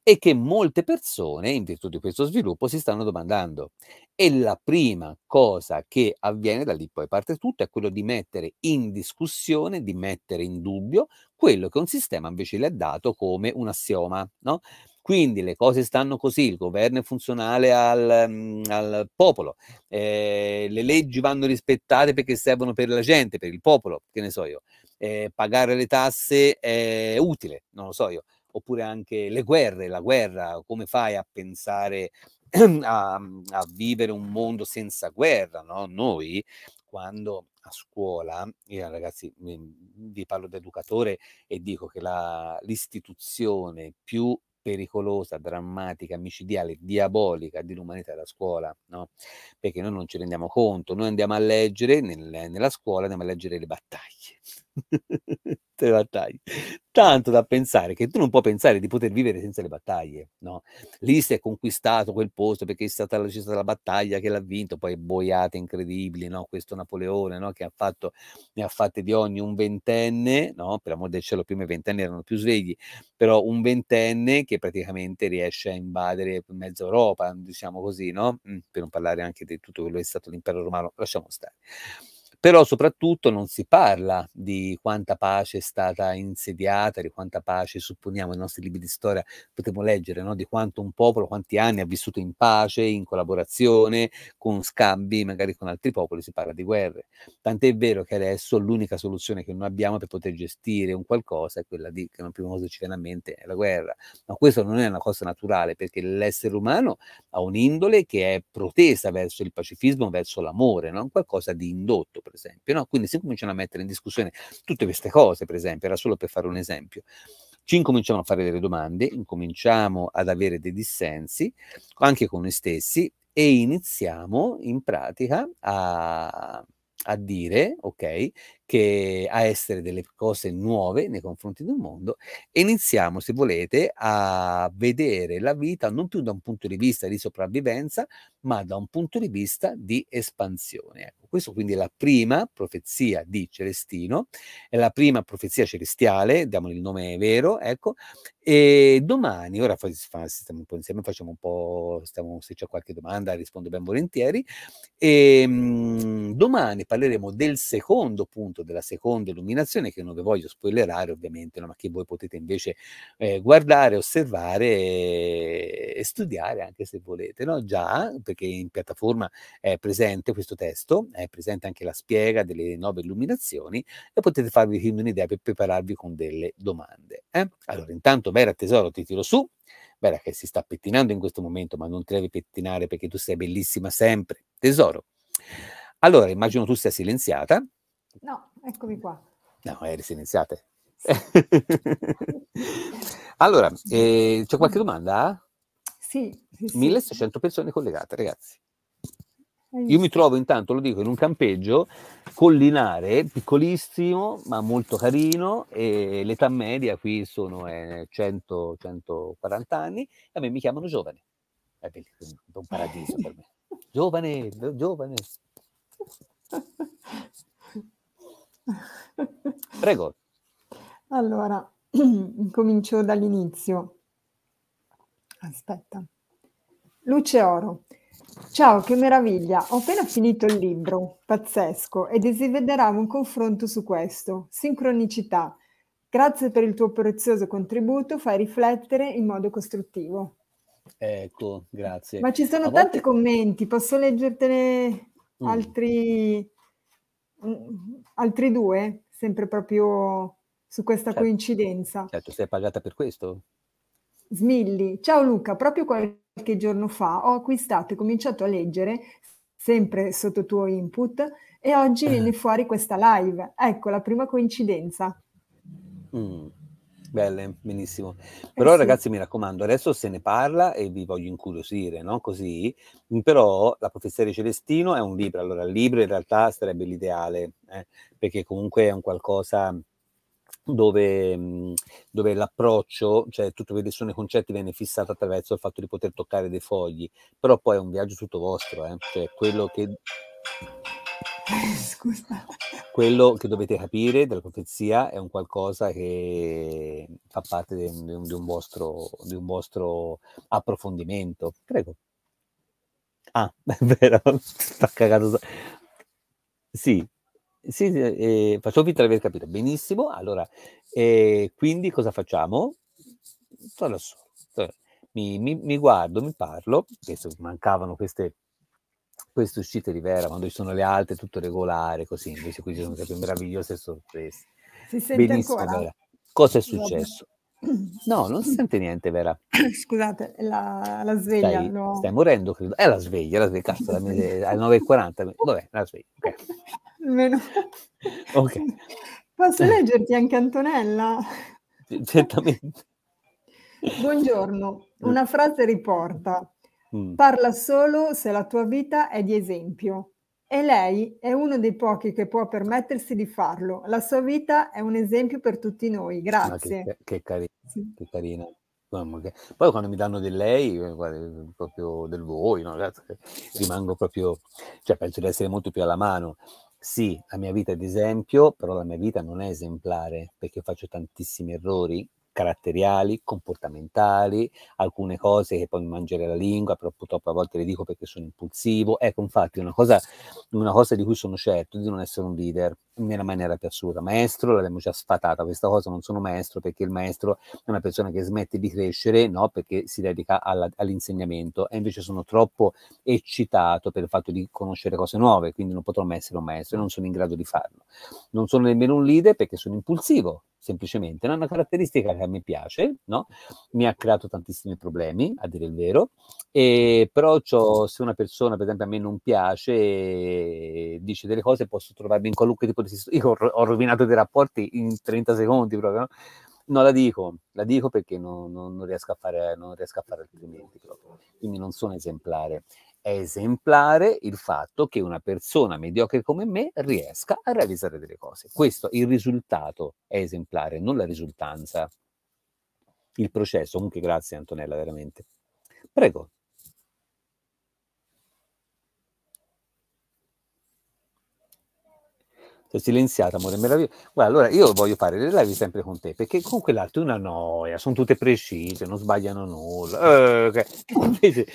e che molte persone, in virtù di questo sviluppo, si stanno domandando. E la prima cosa che avviene da lì poi parte tutto è quello di mettere in discussione, di mettere in dubbio quello che un sistema invece le ha dato come un assioma, no? Quindi le cose stanno così, il governo è funzionale al, mhmm, al popolo, eh, le leggi vanno rispettate perché servono per la gente, per il popolo, che ne so io. Eh, pagare le tasse è utile, non lo so io. Oppure anche le guerre, la guerra, come fai a pensare a, a, vivere un mondo senza guerra, no? Noi quando a scuola, io ragazzi vi parlo da educatore e dico che la, l'istituzione più pericolosa, drammatica, micidiale, diabolica dell'umanità della scuola, no? Perché noi non ci rendiamo conto, noi andiamo a leggere nel, nella scuola, andiamo a leggere le battaglie le battaglie. Tanto da pensare che tu non puoi pensare di poter vivere senza le battaglie, no? Lì si è conquistato quel posto perché è stata, c'è stata la battaglia che l'ha vinto, poi boiate incredibili, no? Questo Napoleone, no? Che ha fatto, ne ha fatte di ogni un ventenne, no? Per amor del cielo, prima i ventenni erano più svegli, però un ventenne che praticamente riesce a invadere mezza Europa, diciamo così, no? Mm, per non parlare anche di tutto quello che è stato l'impero romano, lasciamo stare però soprattutto non si parla di quanta pace è stata insediata, di quanta pace, supponiamo, nei nostri libri di storia potremmo leggere, no? di quanto un popolo, quanti anni ha vissuto in pace, in collaborazione, con scambi, magari con altri popoli si parla di guerre. Tant'è vero che adesso l'unica soluzione che noi abbiamo per poter gestire un qualcosa è quella di, che la prima cosa ci viene a mente, è la guerra. Ma questo non è una cosa naturale, perché l'essere umano ha un'indole che è protesa verso il pacifismo, verso l'amore, non qualcosa di indotto. Per esempio. No? Quindi si cominciano a mettere in discussione tutte queste cose, per esempio, era solo per fare un esempio. Ci incominciamo a fare delle domande, incominciamo ad avere dei dissensi anche con noi stessi e iniziamo in pratica a, a dire, ok, che a essere delle cose nuove nei confronti del mondo e iniziamo, se volete, a vedere la vita non più da un punto di vista di sopravvivenza, ma da un punto di vista di espansione. Ecco, questa quindi è la prima profezia di Celestino, è la prima profezia celestiale, diamo il nome vero, ecco, e domani, ora stiamo un po' insieme, facciamo un po', stiamo, se c'è qualche domanda rispondo ben volentieri, e, ehm, mh, domani parleremo del secondo punto appunto della seconda illuminazione che non vi voglio spoilerare ovviamente, no, ma che voi potete invece eh, guardare, osservare eh, e, studiare anche se volete, no? Già, perché in piattaforma è presente questo testo, è presente anche la spiega delle nove illuminazioni e potete farvi un'idea per prepararvi con delle domande. Eh? Allora, intanto Vera Tesoro ti tiro su, Vera che si sta pettinando in questo momento, ma non ti devi pettinare perché tu sei bellissima sempre, tesoro. Allora, immagino tu sia silenziata. No, eccomi qua. No, eri iniziate. Sì. allora, eh, c'è qualche domanda? Sì, sì, sì. 1600 persone collegate, ragazzi. Io mi trovo intanto, lo dico, in un campeggio collinare, piccolissimo, ma molto carino, e l'età media qui sono eh, 100-140 anni, e a me mi chiamano giovane. È un paradiso per me. Giovane, giovane. Prego. Allora, comincio dall'inizio. Aspetta. Luce Oro. Ciao, che meraviglia! Ho appena finito il libro, pazzesco, e desideravo un confronto su questo. Sincronicità. Grazie per il tuo prezioso contributo, fai riflettere in modo costruttivo. Ecco, grazie. Ma ci sono A tanti volte... commenti, posso leggertene mm. altri? Mm. Mm, altri due, sempre proprio su questa certo. coincidenza. Certo, sei pagata per questo? Smilli, ciao Luca, proprio qualche giorno fa ho acquistato e cominciato a leggere, sempre sotto tuo input, e oggi viene eh. fuori questa live. Ecco la prima coincidenza. Mm. Belle, benissimo. Eh però eh sì. ragazzi mi raccomando, adesso se ne parla e vi voglio incuriosire, no? Così, mm, però la professoria Celestino è un libro, allora il libro in realtà sarebbe l'ideale, eh? perché comunque è un qualcosa dove, mm, dove, l'approccio, cioè tutto quello che sono i concetti, viene fissato attraverso il fatto di poter toccare dei fogli, però poi è un viaggio tutto vostro, eh? cioè quello che... Scusa. Quello che dovete capire della profezia è un qualcosa che fa parte di un, di un, vostro, di un vostro, approfondimento. Prego. Ah, è vero, sta cagato. Sì, sì, eh, faccio finta di aver capito. Benissimo, allora, eh, quindi cosa facciamo? Sto da cioè, Mi, mi, mi guardo, mi parlo, mancavano queste queste uscite di Vera, quando ci sono le altre, tutto regolare, così invece qui ci sono state meravigliose sorprese. Si sente Benissimo, ancora? Vera. Cosa è successo? No, non si sente niente, Vera. Scusate, la, la sveglia. Stai, no. stai morendo, credo. È la sveglia, la sveglia, cazzo, alle 9.40. Vabbè, la sveglia. Okay. Almeno... ok. Posso leggerti anche Antonella? Certamente. Buongiorno, una frase riporta. Mm. Parla solo se la tua vita è di esempio. E lei è uno dei pochi che può permettersi di farlo. La sua vita è un esempio per tutti noi. Ah, Grazie. Che, che, carina, sì. che carina. Poi quando mi danno del lei, eh, proprio del voi, no, eh, rimango proprio, cioè penso di essere molto più alla mano. Sì, la mia vita è ad esempio, però la mia vita non è esemplare perché faccio tantissimi errori caratteriali, comportamentali, alcune cose che poi mi mangerei la lingua, però purtroppo a volte le dico perché sono impulsivo. Ecco, infatti, una cosa, una cosa di cui sono certo di non essere un leader nella maniera più assurda. Maestro l'abbiamo già sfatata questa cosa, non sono maestro perché il maestro è una persona che smette di crescere, no, perché si dedica alla, all'insegnamento e invece sono troppo eccitato per il fatto di conoscere cose nuove, quindi non potrò mai essere un maestro e non sono in grado di farlo. Non sono nemmeno un leader perché sono impulsivo, semplicemente, Non è una caratteristica che a me piace, no? mi ha creato tantissimi problemi, a dire il vero, e però se una persona, per esempio, a me non piace, dice delle cose, posso trovarmi in qualunque tipo di io ho rovinato dei rapporti in 30 secondi proprio, no? No, la dico, la dico perché non, non, non riesco a fare, non riesco a fare altrimenti proprio. Quindi non sono esemplare. È esemplare il fatto che una persona mediocre come me riesca a realizzare delle cose. Questo, il risultato è esemplare, non la risultanza. Il processo. Comunque grazie Antonella, veramente. Prego. ho silenziato, amore meraviglioso. Guarda, allora io voglio fare le live sempre con te, perché comunque l'altro è una noia, sono tutte precise, non sbagliano nulla. Eh, okay. Invece,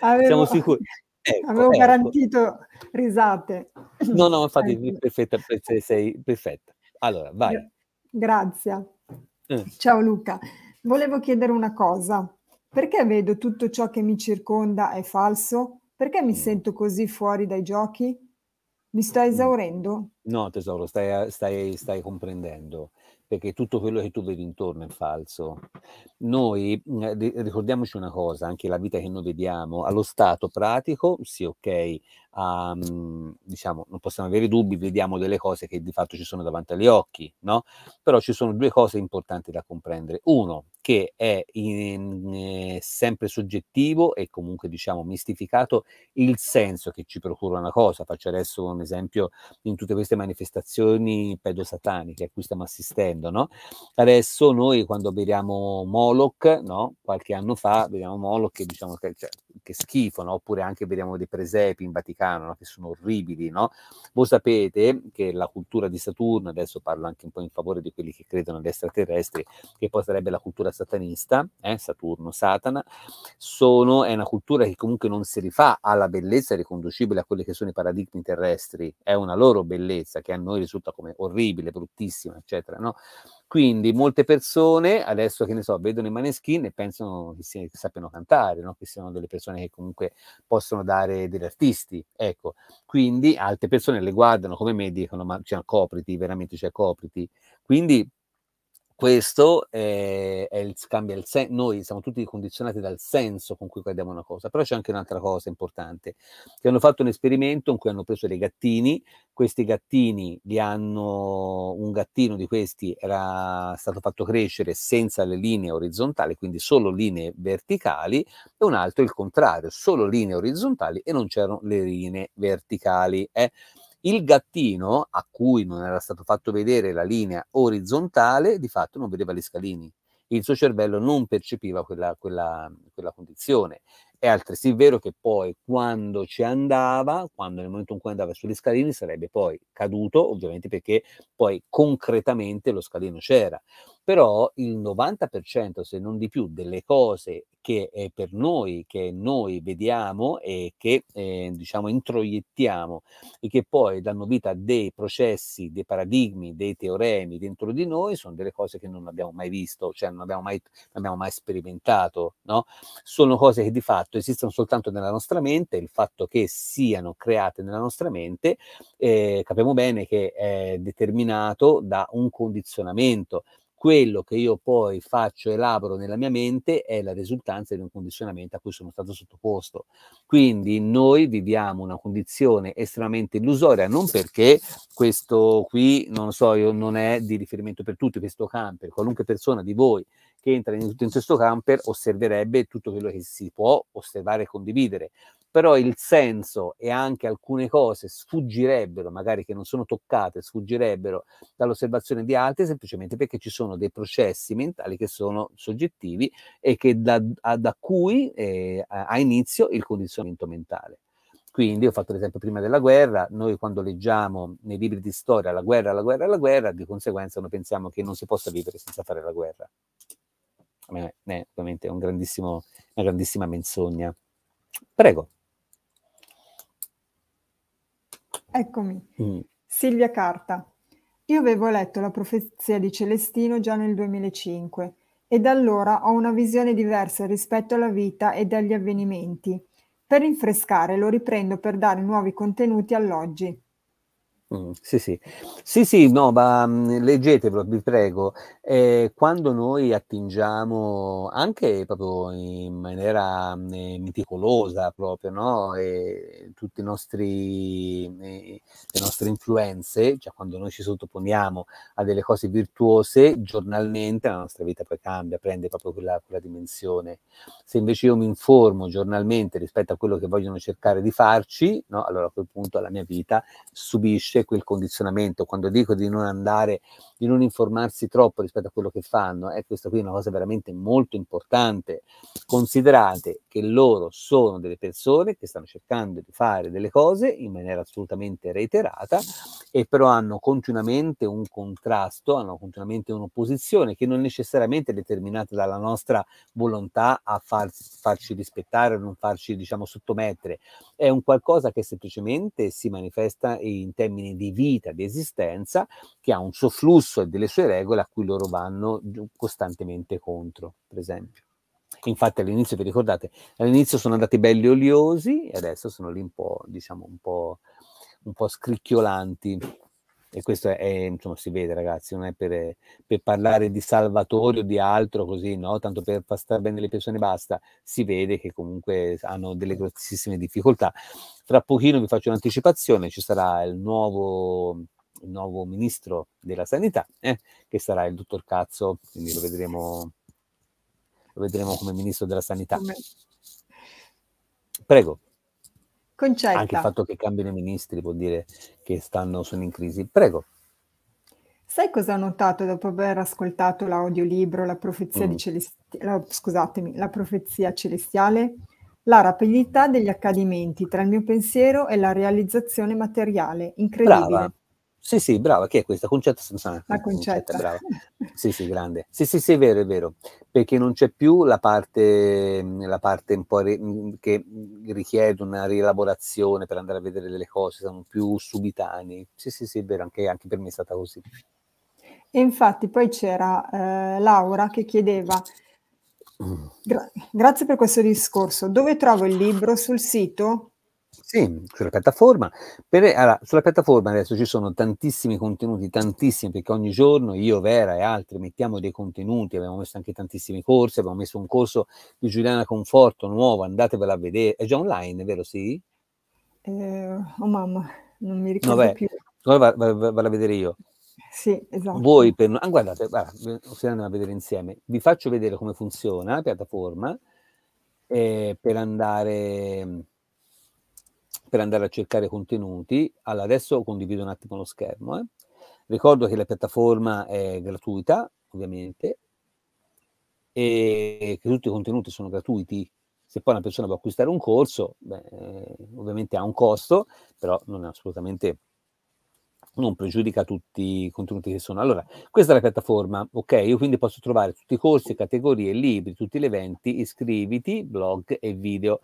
avevo, siamo sicuri. Ecco, avevo ecco. garantito risate. No, no, infatti, ecco. perfetta, sei perfetta. Allora, vai. Grazie. Eh. Ciao Luca. Volevo chiedere una cosa. Perché vedo tutto ciò che mi circonda è falso? Perché mi mm. sento così fuori dai giochi? Mi stai mm. esaurendo? No, tesoro, stai, stai, stai, comprendendo, perché tutto quello che tu vedi intorno è falso. Noi, mm, ricordiamoci una cosa, anche la vita che noi vediamo, allo stato pratico, sì, ok, um, diciamo, non possiamo avere dubbi, vediamo delle cose che di fatto ci sono davanti agli occhi, no? Però ci sono due cose importanti da comprendere. Uno, che è in, in, eh, sempre soggettivo e comunque diciamo mistificato il senso che ci procura una cosa. Faccio adesso un esempio in tutte queste manifestazioni pedosataniche a cui stiamo assistendo, no? Adesso noi quando vediamo Moloch, no? Qualche anno fa, vediamo Moloch che diciamo che cioè, che schifo, no? oppure anche vediamo dei presepi in Vaticano no? che sono orribili. No? Voi sapete che la cultura di Saturno, adesso parlo anche un po' in favore di quelli che credono agli extraterrestri, che poi sarebbe la cultura satanista, eh? Saturno, Satana, sono, è una cultura che comunque non si rifà alla bellezza riconducibile a quelli che sono i paradigmi terrestri, è una loro bellezza che a noi risulta come orribile, bruttissima, eccetera. No? Quindi molte persone, adesso che ne so, vedono i maneskin e pensano che, si, che sappiano cantare, no? che siano delle persone che comunque possono dare degli artisti. Ecco, quindi altre persone le guardano come me e dicono ma cioè, copriti, veramente, cioè copriti. Quindi questo è, è il, cambia il senso, noi siamo tutti condizionati dal senso con cui guardiamo una cosa, però c'è anche un'altra cosa importante, che hanno fatto un esperimento in cui hanno preso dei gattini, questi gattini li hanno, un gattino di questi era stato fatto crescere senza le linee orizzontali, quindi solo linee verticali, e un altro il contrario, solo linee orizzontali e non c'erano le linee verticali. Eh? Il gattino, a cui non era stato fatto vedere la linea orizzontale, di fatto non vedeva gli scalini. Il suo cervello non percepiva quella, quella, quella condizione. È altresì vero che poi quando ci andava, quando nel momento in cui andava sugli scalini, sarebbe poi caduto, ovviamente perché poi concretamente lo scalino c'era. Però il 90%, se non di più, delle cose che è per noi, che noi vediamo e che eh, diciamo introiettiamo e che poi danno vita a dei processi, dei paradigmi, dei teoremi dentro di noi, sono delle cose che non abbiamo mai visto, cioè non abbiamo mai, non abbiamo mai sperimentato, no? Sono cose che di fatto fatto esistono soltanto nella nostra mente, il fatto che siano create nella nostra mente, eh, capiamo bene che è determinato da un condizionamento. Quello che io poi faccio, elaboro nella mia mente è la risultanza di un condizionamento a cui sono stato sottoposto. Quindi noi viviamo una condizione estremamente illusoria, non perché questo qui, non lo so, io non è di riferimento per tutti, questo camper, qualunque persona di voi che entra in, in questo camper osserverebbe tutto quello che si può osservare e condividere però il senso e anche alcune cose sfuggirebbero, magari che non sono toccate, sfuggirebbero dall'osservazione di altri, semplicemente perché ci sono dei processi mentali che sono soggettivi e che da, da cui eh, ha inizio il condizionamento mentale. Quindi ho fatto l'esempio prima della guerra, noi quando leggiamo nei libri di storia la guerra, la guerra, la guerra, di conseguenza noi pensiamo che non si possa vivere senza fare la guerra me è ovviamente un una grandissima menzogna. Prego. Eccomi. Mm. Silvia Carta. Io avevo letto la profezia di Celestino già nel 2005 e da allora ho una visione diversa rispetto alla vita e agli avvenimenti. Per rinfrescare lo riprendo per dare nuovi contenuti all'oggi. Mm, sì, sì, sì, sì, no, ma mh, mm, leggetevelo, vi prego eh, quando noi attingiamo anche proprio in maniera eh, meticolosa proprio, no? E i nostri, eh, le nostre influenze, cioè quando noi ci sottoponiamo a delle cose virtuose, giornalmente la nostra vita poi cambia, prende proprio quella, quella dimensione. Se invece io mi informo giornalmente rispetto a quello che vogliono cercare di farci, no? allora a quel punto la mia vita subisce quel condizionamento. Quando dico di non andare di non informarsi troppo rispetto a quello che fanno. E eh, questa qui è una cosa veramente molto importante. Considerate che loro sono delle persone che stanno cercando di fare delle cose in maniera assolutamente reiterata e però hanno continuamente un contrasto, hanno continuamente un'opposizione che non necessariamente è determinata dalla nostra volontà a farsi, farci rispettare o non farci diciamo sottomettere, è un qualcosa che semplicemente si manifesta in termini di vita, di esistenza, che ha un suo flusso e delle sue regole a cui loro vanno costantemente contro, per esempio. Infatti all'inizio, vi ricordate, all'inizio sono andati belli oliosi e adesso sono lì un po', diciamo, un po', un po scricchiolanti. E questo è, insomma, si vede ragazzi, non è per, per parlare di salvatore o di altro così, no? Tanto per far stare bene le persone basta, si vede che comunque hanno delle grossissime difficoltà. Tra pochino vi faccio un'anticipazione, ci sarà il nuovo il nuovo ministro della sanità, eh, che sarà il dottor Cazzo, quindi lo vedremo lo vedremo come ministro della sanità. Prego. Concetta. Anche il fatto che cambiano i ministri vuol dire che stanno, sono in crisi. Prego. Sai cosa ho notato dopo aver ascoltato l'audiolibro La profezia, mm. Celesti- la, scusatemi, la profezia celestiale? La rapidità degli accadimenti tra il mio pensiero e la realizzazione materiale. Incredibile. Brava. Sì, sì, brava, che è questa? Concetta Samsung. La concetta. concetta Sì, sì, grande. Sì, sì, sì, è vero, è vero, perché non c'è più la parte, la parte un po' re, che richiede una rielaborazione per andare a vedere delle cose, sono più subitanei. Sì, sì, sì, è vero, anche, anche per me è stata così. E infatti poi c'era eh, Laura che chiedeva, mm. gra- grazie per questo discorso, dove trovo il libro sul sito? Sì, sulla piattaforma. Per, allora, sulla piattaforma adesso ci sono tantissimi contenuti, tantissimi, perché ogni giorno io, Vera e altri mettiamo dei contenuti, abbiamo messo anche tantissimi corsi, abbiamo messo un corso di Giuliana Conforto nuovo, andatevela a vedere. È già online, vero? Sì? Eh, oh mamma, non mi ricordo Vabbè, più. Allora vado a vedere io. Sì, esatto. Voi per... Ah, guardate, guarda, se andiamo a vedere insieme. Vi faccio vedere come funziona la piattaforma eh, per andare per andare a cercare contenuti. Allora, adesso condivido un attimo lo schermo. Eh. Ricordo che la piattaforma è gratuita, ovviamente, e che tutti i contenuti sono gratuiti. Se poi una persona può acquistare un corso, beh, ovviamente ha un costo, però non è assolutamente non pregiudica tutti i contenuti che sono. Allora, questa è la piattaforma, ok? Io quindi posso trovare tutti i corsi, categorie, libri, tutti gli eventi, iscriviti, blog e video.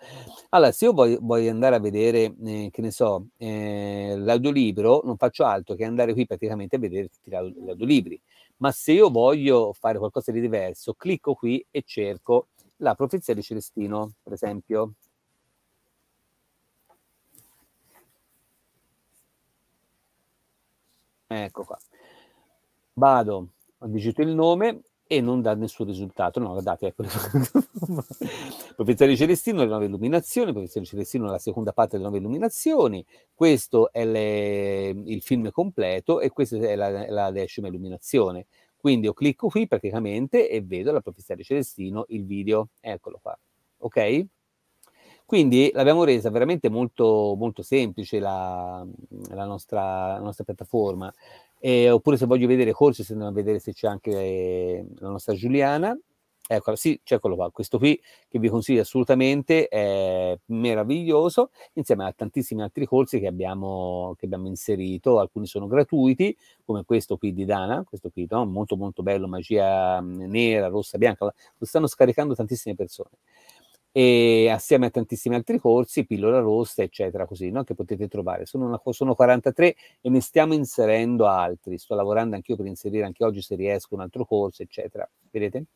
Allora, se io voglio, voglio andare a vedere, eh, che ne so, eh, l'audiolibro, non faccio altro che andare qui praticamente a vedere tutti gli audiolibri. Ma se io voglio fare qualcosa di diverso, clicco qui e cerco la profezia di Celestino, per esempio, Ecco qua. Vado, ho digito il nome e non dà nessun risultato. No, guardate, ecco. Profezionario Celestino, le nuove illuminazioni, Profezionario Celestino, la seconda parte delle nuove illuminazioni, questo è le, il film completo e questa è la, la decima illuminazione. Quindi io clicco qui praticamente e vedo la Profezionario Celestino, il video, eccolo qua. Ok? Quindi l'abbiamo resa veramente molto, molto semplice la, la, nostra, la nostra, piattaforma. Eh, oppure se voglio vedere corsi, se andiamo a vedere se c'è anche eh, la nostra Giuliana. Ecco, sì, c'è quello qua. Questo qui che vi consiglio assolutamente è meraviglioso, insieme a tantissimi altri corsi che abbiamo, che abbiamo inserito. Alcuni sono gratuiti, come questo qui di Dana, questo qui, no? molto molto bello, magia mm, nera, rossa, bianca. Lo stanno scaricando tantissime persone e assieme a tantissimi altri corsi, pillola rossa, eccetera, così, no? che potete trovare. Sono, una, sono 43 e ne stiamo inserendo altri. Sto lavorando anch'io per inserire anche oggi, se riesco, un altro corso, eccetera. Vedete?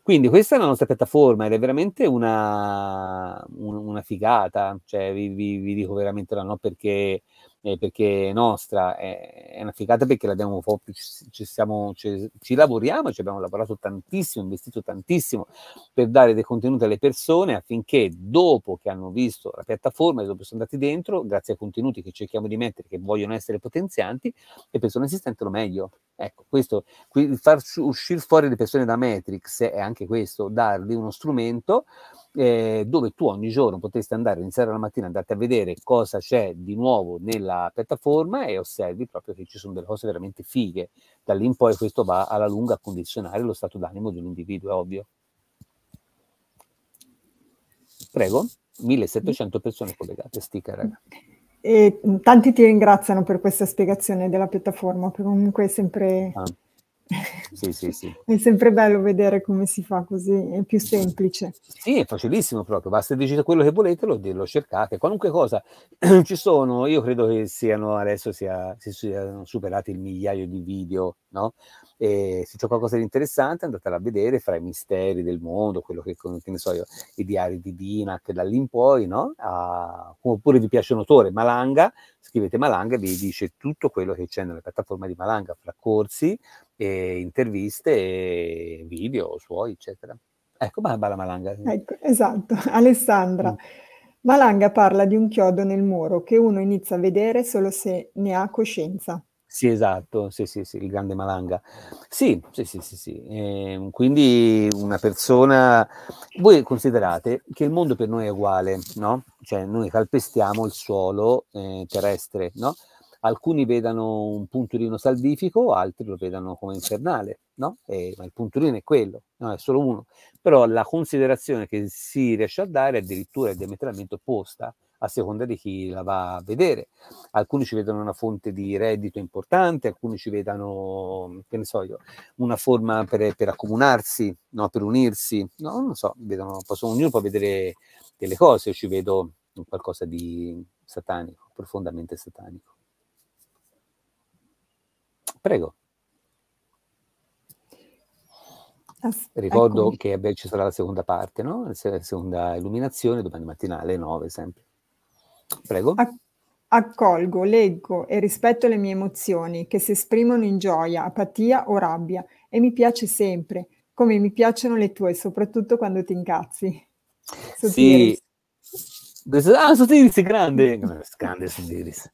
Quindi questa è la nostra piattaforma ed è veramente una, una figata, cioè vi, vi, vi dico veramente la no perché eh, perché è nostra, è, eh, è una figata perché l'abbiamo proprio, ci, ci, siamo, ci, ci, lavoriamo, ci abbiamo lavorato tantissimo, investito tantissimo per dare dei contenuti alle persone affinché dopo che hanno visto la piattaforma e dopo sono andati dentro, grazie ai contenuti che cerchiamo di mettere, che vogliono essere potenzianti, le persone si sentono meglio. Ecco, questo, far uscire fuori le persone da Matrix è anche questo, dargli uno strumento eh, dove tu ogni giorno potresti andare, iniziare la mattina, andarti a vedere cosa c'è di nuovo nella della piattaforma e osservi proprio che ci sono delle cose veramente fighe. Da lì in poi questo va alla lunga a condizionare lo stato d'animo di un individuo, è ovvio. Prego, 1700 persone collegate, stica E tanti ti ringraziano per questa spiegazione della piattaforma, comunque è sempre... Ah sì, sì, sì. È sempre bello vedere come si fa così, è più semplice. Sì, è facilissimo proprio, basta digitare quello che volete, lo, lo cercate, qualunque cosa. Ci sono, io credo che siano adesso sia, si siano superati il migliaio di video, no? E se c'è qualcosa di interessante andatela a vedere fra i misteri del mondo, quello che, che ne so io, i diari di Dinac da lì in poi, no? A, oppure vi piace un autore, Malanga, scrivete Malanga e vi dice tutto quello che c'è nella piattaforma di Malanga, fra corsi, e interviste, e video suoi, eccetera. Ecco, ma Bala Malanga. Ecco, esatto, Alessandra. Mm. Malanga parla di un chiodo nel muro che uno inizia a vedere solo se ne ha coscienza. Sì, esatto, sì, sì, sì, il grande Malanga. Sì, sì, sì, sì, sì. Eh, quindi una persona... Voi considerate che il mondo per noi è uguale, no? Cioè noi calpestiamo il suolo eh, terrestre, no? alcuni vedano un punturino salvifico, altri lo vedano come infernale, no? E, ma il punturino è quello, no? è solo uno. Però la considerazione che si riesce a dare è addirittura è diametralmente opposta a seconda di chi la va a vedere. Alcuni ci vedono una fonte di reddito importante, alcuni ci vedono, che ne so io, una forma per, per accomunarsi, no? per unirsi, no? non so, vedono, posso, ognuno può vedere delle cose, io ci vedo qualcosa di satanico, profondamente satanico. Prego. Ricordo Eccomi. che beh, ci sarà la seconda parte, no? la seconda illuminazione, domani mattina alle 9 sempre. Prego. Accolgo, leggo e rispetto le mie emozioni che si esprimono in gioia, apatia o rabbia e mi piace sempre, come mi piacciono le tue, soprattutto quando ti incazzi. Sotiris. Sì. Ah, Sotiris, grande! grande Sotiris.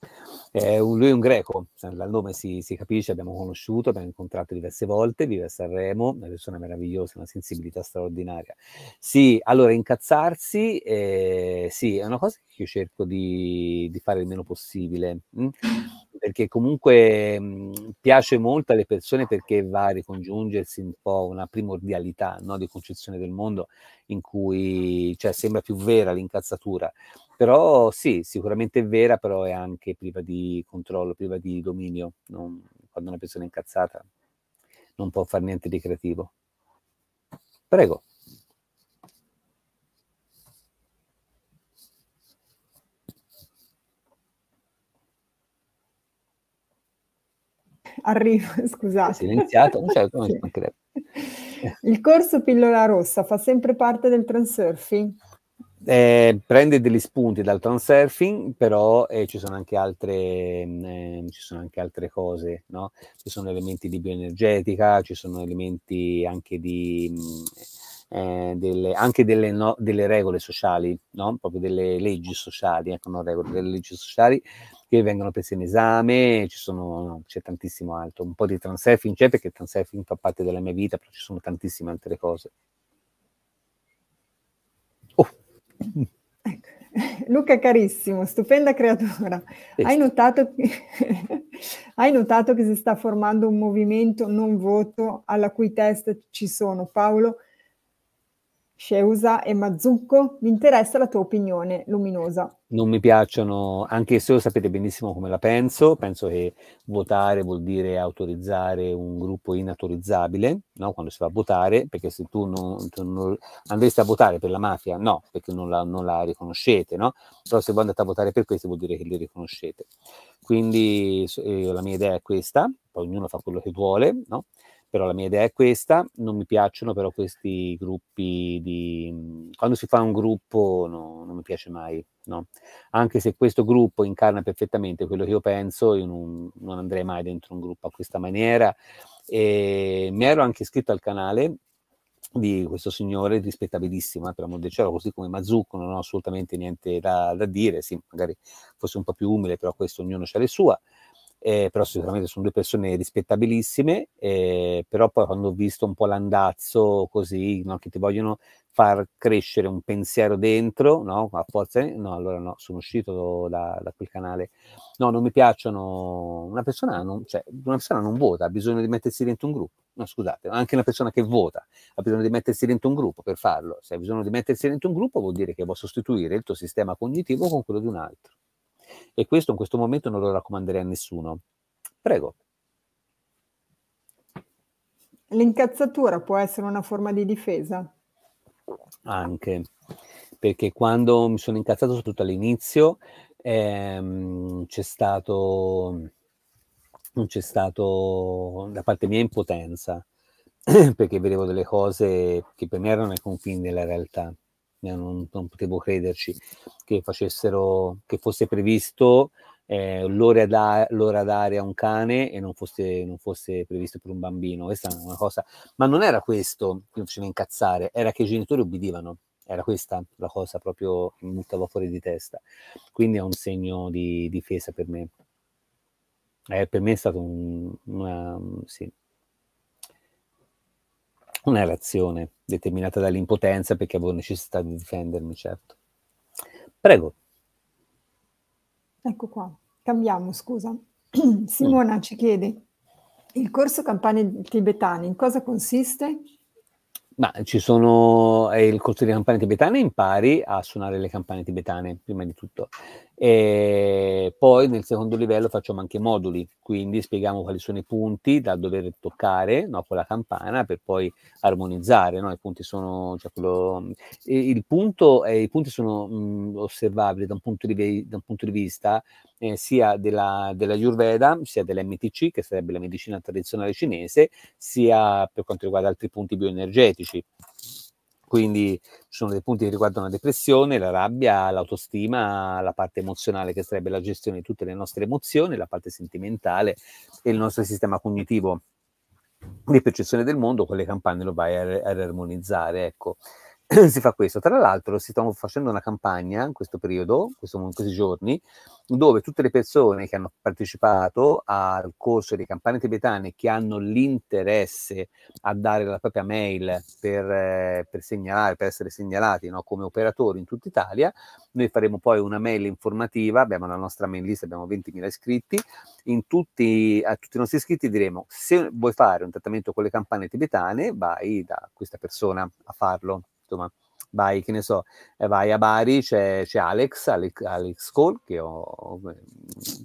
Eh, lui è un greco, cioè, dal nome si, si, capisce, abbiamo conosciuto, abbiamo incontrato diverse volte, vive a Sanremo, è una persona meravigliosa, una sensibilità straordinaria. Sì, allora incazzarsi, eh, sì, è una cosa che io cerco di, di fare il meno possibile, mh? Mm? perché comunque mh, mm, piace molto alle persone perché va a ricongiungersi un po' una primordialità no? di concezione del mondo in cui cioè, sembra più vera l'incazzatura. Però sì, sicuramente è vera, però è anche priva di controllo, priva di dominio. Non, quando una persona è incazzata non può fare niente di creativo. Prego. arrivo, scusate. Silenziato, certo, sì. Il corso Pillola Rossa fa sempre parte del transurfing? Eh, prende degli spunti dal transurfing, però eh, ci, sono altre, eh, ci, sono anche altre, cose, no? ci sono elementi di bioenergetica, ci sono elementi anche, di, mm, eh, delle, anche delle, no, delle, regole sociali, no? proprio delle leggi sociali, ecco, non regole, delle leggi sociali che vengono prese in esame, sono, c'è tantissimo altro, un po' di transurfing c'è perché il transurfing fa parte della mia vita, però ci sono tantissime altre cose. Ecco. Luca carissimo, stupenda creatura, hai notato, che, hai notato, che, si sta formando un movimento non voto alla cui testa ci sono Paolo Sceusa e Mazzucco, mi interessa la tua opinione luminosa. Non mi piacciono, anche se lo sapete benissimo come la penso, penso che votare vuol dire autorizzare un gruppo inautorizzabile, no? quando si va a votare, perché se tu non, tu non andresti a votare per la mafia, no, perché non la, non la riconoscete, no? però se voi andate a votare per questo vuol dire che li riconoscete. Quindi eh, la mia idea è questa, poi ognuno fa quello che vuole, no? però la mia idea è questa, non mi piacciono però questi gruppi di... Mhmm, quando si fa un gruppo no, non mi piace mai, no? anche se questo gruppo incarna perfettamente quello che io penso, io non, non andrei mai dentro un gruppo a questa maniera. E mi ero anche iscritto al canale di questo signore rispettabilissimo, eh, per amor del cielo, così come Mazzucco, non ho assolutamente niente da, da, dire, sì, magari fosse un po' più umile, però questo ognuno ha le sue eh, però sicuramente sono due persone rispettabilissime, eh, però poi quando ho visto un po' l'andazzo così, no, che ti vogliono far crescere un pensiero dentro, no, a forza, no, allora no, sono uscito da, da quel canale. No, non mi piacciono, una persona, non, cioè, una persona non vota, ha bisogno di mettersi dentro un gruppo, no scusate, anche una persona che vota ha bisogno di mettersi dentro un gruppo per farlo, se ha bisogno di mettersi dentro un gruppo vuol dire che può sostituire il tuo sistema cognitivo con quello di un altro. E questo in questo momento non lo raccomanderei a nessuno. Prego. L'incazzatura può essere una forma di difesa? Anche, perché quando mi sono incazzato, soprattutto all'inizio, ehm, c'è stato non c'è stato da parte mia impotenza perché vedevo delle cose che per me erano ai confini della realtà eh, non, non potevo crederci che facessero, che fosse previsto eh, l'ora, da, l'ora dare a un cane e non fosse, non fosse, previsto per un bambino. Questa è una cosa, ma non era questo che mi faceva incazzare, era che i genitori obbedivano. Era questa la cosa proprio che mi buttava fuori di testa. Quindi è un segno di difesa per me. Eh, per me è stato un, una, sì, una reazione determinata dall'impotenza perché avevo necessità di difendermi, certo. Prego. Ecco qua, cambiamo, scusa. Simona mm. ci chiede, il corso Campane Tibetane in cosa consiste? Ma ci sono, eh, il corso di campane tibetane impari a suonare le campane tibetane, prima di tutto. E poi nel secondo livello facciamo anche moduli, quindi spieghiamo quali sono i punti da dover toccare no, con la campana per poi armonizzare. No? I, punti sono, cioè quello, punto, eh, I punti sono mh, osservabili da un, di, da un punto di, vista eh, sia della, della Ayurveda, sia dell'MTC, che sarebbe la medicina tradizionale cinese, sia per quanto riguarda altri punti bioenergetici. Quindi ci sono dei punti che riguardano la depressione, la rabbia, l'autostima, la parte emozionale che sarebbe la gestione di tutte le nostre emozioni, la parte sentimentale e il nostro sistema cognitivo di percezione del mondo con le campane lo vai a, a armonizzare. Ecco. si fa questo. Tra l'altro, stiamo facendo una campagna in questo periodo, in questi giorni, dove tutte le persone che hanno partecipato al corso di campagne tibetane che hanno l'interesse a dare la propria mail per, eh, per segnalare, per essere segnalati no, come operatori in tutta Italia, noi faremo poi una mail informativa. Abbiamo la nostra mail list, abbiamo 20.000 iscritti. Tutti, a tutti i nostri iscritti diremo: se vuoi fare un trattamento con le campagne tibetane, vai da questa persona a farlo detto, ma vai, che ne so, eh, vai a Bari, c'è, c'è Alex, Alex, Alex Cole, che ho,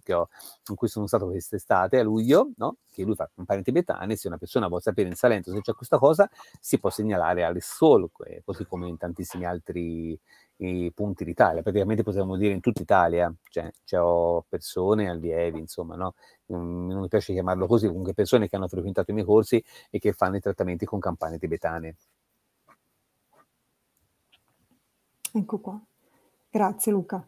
che ho, con cui sono stato quest'estate a luglio, no? che lui fa compagne tibetane, se una persona vuole sapere in Salento se c'è questa cosa, si può segnalare Alex Cole, così come in tantissimi altri punti d'Italia, praticamente possiamo dire in tutta Italia, cioè, cioè ho persone, allievi, insomma, no? Mm, non mi piace chiamarlo così, comunque persone che hanno frequentato i miei corsi e che fanno i trattamenti con campane tibetane. Ecco qua. Grazie Luca.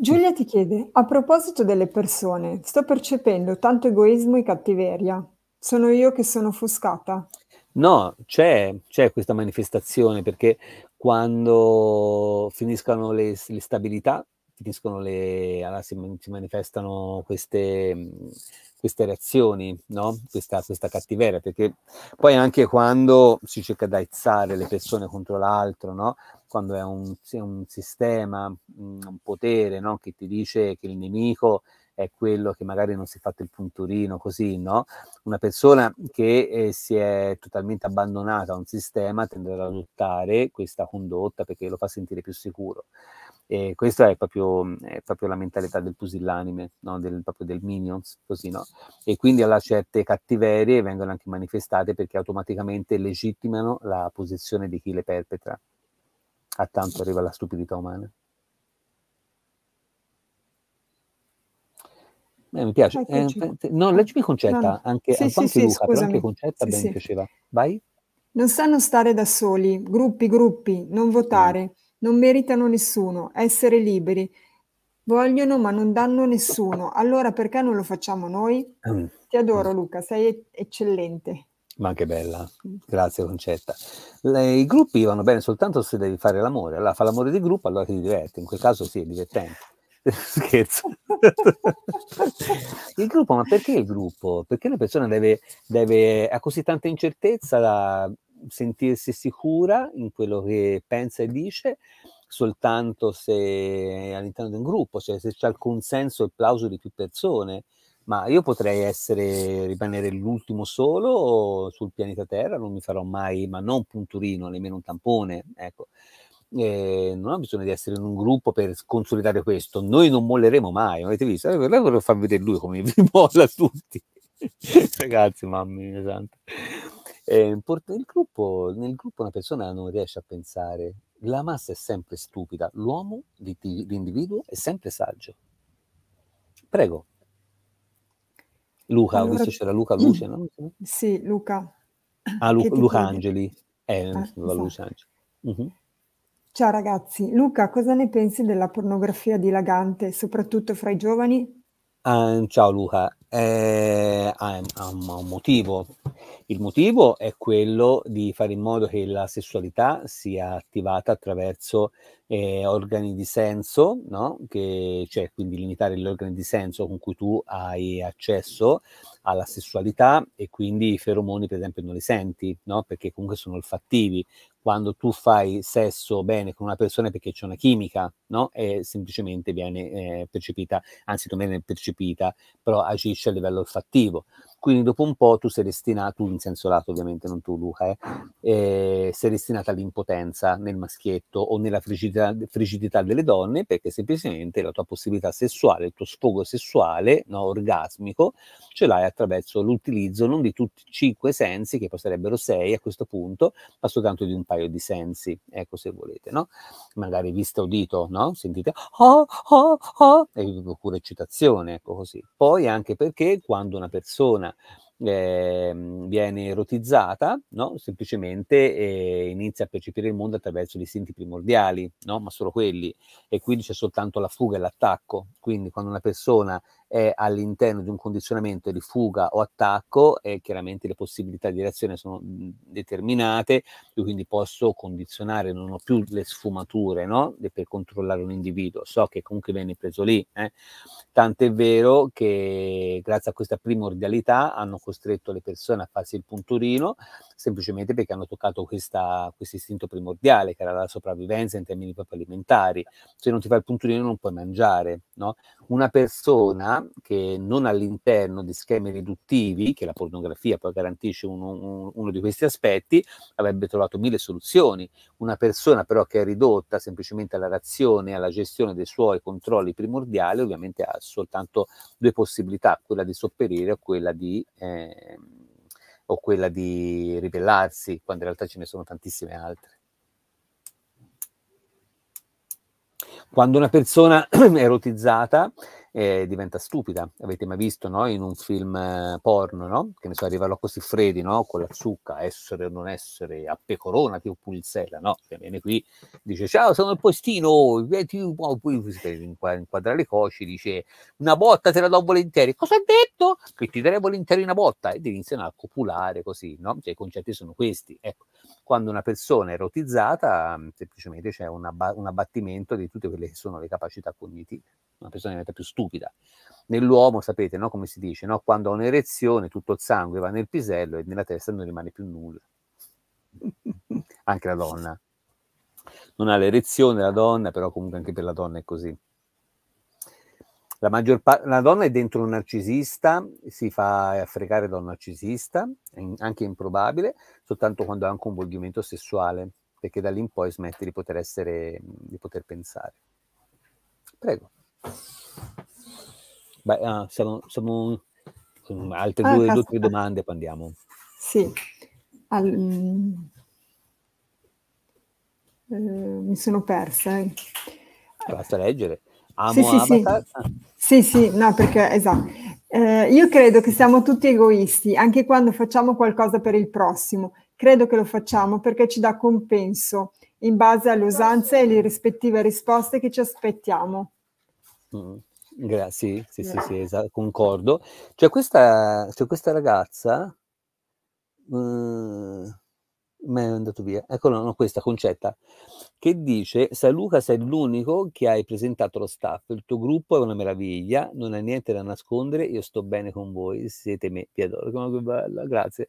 Giulia ti chiede, a proposito delle persone, sto percependo tanto egoismo e cattiveria. Sono io che sono offuscata? No, c'è, c'è questa manifestazione perché quando finiscono le, le stabilità, finiscono le, allora si, si manifestano queste, queste reazioni, no? questa, questa, cattiveria, perché poi anche quando si cerca di aizzare le persone contro l'altro, no? quando è un, un sistema, mm, un potere no? che ti dice che il nemico è quello che magari non si è fatto il punturino, così, no? Una persona che eh, si è totalmente abbandonata a un sistema tende ad adottare questa condotta perché lo fa sentire più sicuro. E questa è proprio, mm, è proprio la mentalità del pusillanime, no? del, proprio del minions, così, no? E quindi alla certe cattiverie vengono anche manifestate perché automaticamente legittimano la posizione di chi le perpetra a tanto arriva la stupidità umana. Eh, mi piace. Eh, no, eh? leggimi Concetta, no. anche, sì, anche, sì, anche sì, Luca, però anche Concetta sì, ben sì. piaceva. Vai. Non sanno stare da soli, gruppi, gruppi, non votare, mm. non meritano nessuno, essere liberi. Vogliono ma non danno nessuno, allora perché non lo facciamo noi? Mm. Ti adoro Luca, sei eccellente ma anche bella, grazie Concetta. Le, I gruppi vanno bene soltanto se devi fare l'amore, allora fa l'amore di gruppo, allora ti diverti, in quel caso sì, è divertente. Scherzo. il gruppo, ma perché il gruppo? Perché una persona deve, deve, ha così tanta incertezza da sentirsi sicura in quello che pensa e dice soltanto se è all'interno di un gruppo, cioè se c'è il consenso e il plauso di più persone ma io potrei essere, rimanere l'ultimo solo sul pianeta Terra, non mi farò mai, ma non punturino, nemmeno un tampone, ecco. Eh, non ho bisogno di essere in un gruppo per consolidare questo, noi non molleremo mai, avete visto? Allora eh, volevo farvi vedere lui come vi molla tutti. Ragazzi, mamma mia santa. Eh, il gruppo, nel gruppo una persona non riesce a pensare, la massa è sempre stupida, l'uomo, l'individuo è sempre saggio. Prego. Luca, allora... ho visto c'era Luca Luce, no? Sì, Luca. Ah, Lu- Luca Angeli. Eh, ah, Luce Angeli. Uh-huh. Ciao ragazzi, Luca, cosa ne pensi della pornografia dilagante, soprattutto fra i giovani? Ah, ciao Luca, eh, ah, ha, un motivo il motivo è quello di fare in modo che la sessualità sia attivata attraverso eh, organi di senso, no? che, cioè quindi limitare gli organi di senso con cui tu hai accesso alla sessualità e quindi i feromoni per esempio non li senti, no? perché comunque sono olfattivi. Quando tu fai sesso bene con una persona perché c'è una chimica, no? e semplicemente viene eh, percepita, anzi non viene percepita, però agisce a livello olfattivo. Quindi dopo un po' tu sei destinato, tu in senso lato ovviamente, non tu Luca, eh, eh, sei destinata all'impotenza nel maschietto o nella frigidità, frigidità, delle donne perché semplicemente la tua possibilità sessuale, il tuo sfogo sessuale, no? orgasmico, ce l'hai a attraverso l'utilizzo non di tutti i cinque sensi, che poi sarebbero sei a questo punto, ma soltanto di un paio di sensi, ecco se volete, no? Magari vista udito, no? Sentite, oh, oh, oh, e, pure eccitazione, ecco così. Poi anche perché quando una persona eh, viene erotizzata, no? semplicemente eh, inizia a percepire il mondo attraverso gli istinti primordiali, no? ma solo quelli, e quindi c'è soltanto la fuga e l'attacco. Quindi quando una persona è all'interno di un condizionamento di fuga o attacco e chiaramente le possibilità di reazione sono mhmm, determinate, io quindi posso condizionare, non ho più le sfumature no? per controllare un individuo, so che comunque viene preso lì, eh. tant'è vero che grazie a questa primordialità hanno costretto le persone a farsi il punturino semplicemente perché hanno toccato questo istinto primordiale che era la sopravvivenza in termini proprio alimentari. Se non ti fai il punturino non puoi mangiare. No? Una persona che non all'interno di schemi riduttivi, che la pornografia poi garantisce uno, un, uno di questi aspetti, avrebbe trovato mille soluzioni. Una persona però che è ridotta semplicemente alla razione, alla gestione dei suoi controlli primordiali, ovviamente ha soltanto due possibilità, quella di sopperire o quella di... Eh, o quella di ribellarsi, quando in realtà ce ne sono tantissime altre. Quando una persona è erotizzata, eh, diventa stupida. Avete mai visto no? in un film eh, porno, no? che ne so, arrivano così freddi, no? con la zucca, essere o non essere, a pecorona, tipo pulzella, no? E viene qui, dice ciao, sono il postino, poi inquadra le cosce, dice una botta te la do volentieri. Cosa ha detto? Che ti darei volentieri una botta e devi iniziare a copulare così, no? Cioè, i concetti sono questi. Ecco quando una persona è erotizzata mm, semplicemente c'è un, abba- un abbattimento di tutte quelle che sono le capacità cognitive, una persona diventa più stupida. Nell'uomo, sapete, no? come si dice, no? quando ha un'erezione tutto il sangue va nel pisello e nella testa non rimane più nulla. anche la donna. Non ha l'erezione la donna, però comunque anche per la donna è così. La, maggior parte la donna è dentro un narcisista, si fa fregare da un narcisista, anche improbabile, soltanto quando ha anche un volgimento sessuale, perché da lì in poi smette di poter essere, di poter pensare. Prego. Beh, ah, siamo, siamo, mm, altre ah, due, due domande, poi andiamo. Sì. Al, um, eh, mi sono persa. Eh. Basta leggere. Amo sì, Avatar. Sì sì. sì, no, perché esatto. Eh, io credo che siamo tutti egoisti, anche quando facciamo qualcosa per il prossimo. Credo che lo facciamo perché ci dà compenso in base alle usanze e alle rispettive risposte che ci aspettiamo. Mm. Grazie, sì, sì, sì, esatto, concordo. Cioè questa, cioè questa ragazza, uh, ma è andato via. Ecco no, questa concetta che dice: Sa Luca, sei l'unico che hai presentato lo staff. Il tuo gruppo è una meraviglia, non hai niente da nascondere. Io sto bene con voi, siete me. Vi adoro. Come che bella, grazie.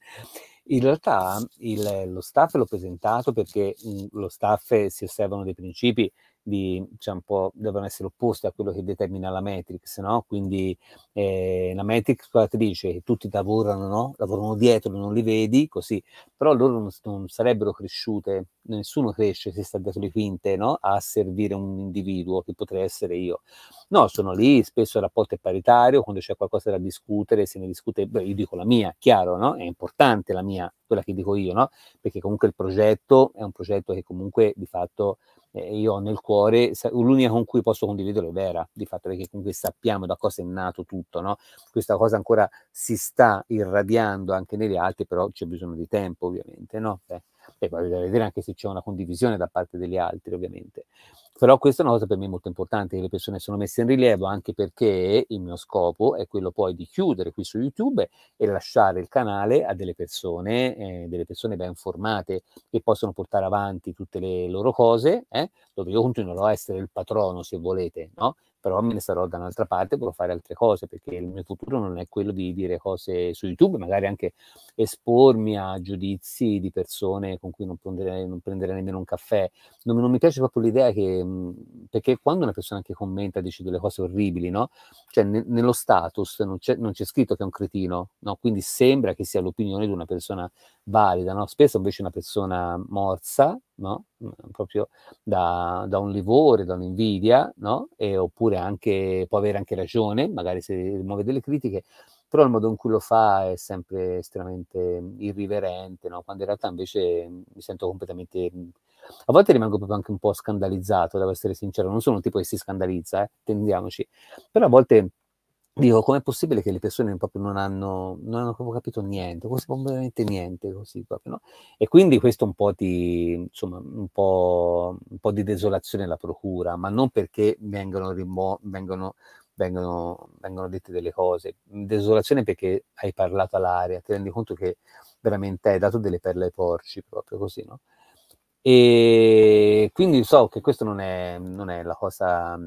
In realtà il, lo staff l'ho presentato perché mh, lo staff eh, si osservano dei principi di, cioè un po', devono essere opposte a quello che determina la Matrix, no? Quindi eh, la Matrix dice? Che tutti lavorano, no? Lavorano dietro, non li vedi, così, però loro non, non sarebbero cresciute, nessuno cresce se sta dietro le quinte, no? A servire un individuo che potrei essere io. No, sono lì, spesso il rapporto è paritario, quando c'è qualcosa da discutere, se ne discute, beh, io dico la mia, chiaro, no? È importante la mia, quella che dico io, no? Perché comunque il progetto è un progetto che comunque di fatto eh, io ho nel cuore, l'unica con cui posso condividere è Vera, di fatto perché comunque sappiamo da cosa è nato tutto, no? questa cosa ancora si sta irradiando anche negli altri, però c'è bisogno di tempo ovviamente. No? Beh e poi bisogna vedere anche se c'è una condivisione da parte degli altri, ovviamente. Però questa è una cosa per me molto importante, che le persone sono messe in rilievo, anche perché il mio scopo è quello poi di chiudere qui su YouTube e lasciare il canale a delle persone, eh, delle persone ben formate, che possono portare avanti tutte le loro cose, eh, dove io continuerò a essere il patrono, se volete, no? però me ne sarò da un'altra parte, vorrò fare altre cose, perché il mio futuro non è quello di dire cose su YouTube, magari anche espormi a giudizi di persone con cui non prenderei, non prenderei nemmeno un caffè. Non, non, mi piace proprio l'idea che, mhmm, perché quando una persona anche commenta dice delle cose orribili, no? Cioè ne, nello status non c'è, non c'è, scritto che è un cretino, no? Quindi sembra che sia l'opinione di una persona valida, no? Spesso invece una persona morsa no? Mm, proprio da, da, un livore, da un'invidia, no? E, oppure anche, può avere anche ragione, magari se muove delle critiche, però il modo in cui lo fa è sempre estremamente mm, irriverente, no? quando in realtà invece mm, mi sento completamente... A volte rimango proprio anche un po' scandalizzato, devo essere sincero, non sono un tipo che si scandalizza, eh? tendiamoci, però a volte dico, com'è possibile che le persone proprio non hanno, non hanno proprio capito niente, così, veramente niente, così proprio, no? E quindi questo un po' di, insomma, un po', un po di desolazione la procura, ma non perché vengono, rimo- vengono, vengono, vengono dette delle cose, desolazione perché hai parlato all'aria, ti rendi conto che veramente hai dato delle perle ai porci, proprio così, no? E quindi so che questa non non è la cosa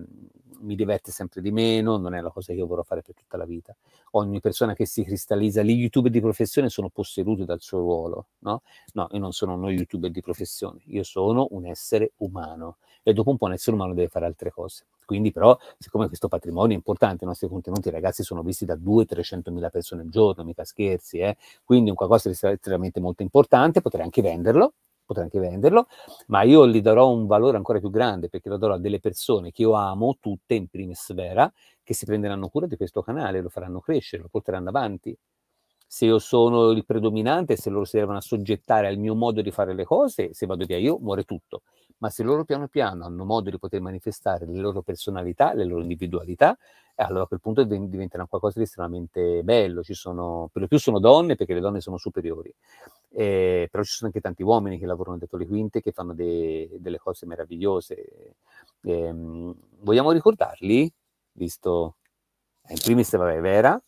mi diverte sempre di meno, non è la cosa che io vorrò fare per tutta la vita. Ogni persona che si cristallizza, gli youtuber di professione sono posseduti dal suo ruolo, no? No, io non sono uno youtuber di professione, io sono un essere umano e dopo un po' un essere umano deve fare altre cose. Quindi però, siccome questo patrimonio è importante, i nostri contenuti ragazzi sono visti da 200-300 mila persone al giorno, mica scherzi, eh? quindi un qualcosa di estremamente molto importante, potrei anche venderlo, potrei anche venderlo, ma io gli darò un valore ancora più grande perché lo darò a delle persone che io amo, tutte in primis vera, che si prenderanno cura di questo canale, lo faranno crescere, lo porteranno avanti. Se io sono il predominante, se loro si devono assoggettare al mio modo di fare le cose, se vado via io, muore tutto ma se loro piano piano hanno modo di poter manifestare le loro personalità, le loro individualità, eh, allora a quel punto diventerà qualcosa di estremamente bello. Ci sono, per lo più sono donne, perché le donne sono superiori, eh, però ci sono anche tanti uomini che lavorano dentro le quinte, che fanno de, delle cose meravigliose. Eh, vogliamo ricordarli, visto eh, in primis vabbè, Vera,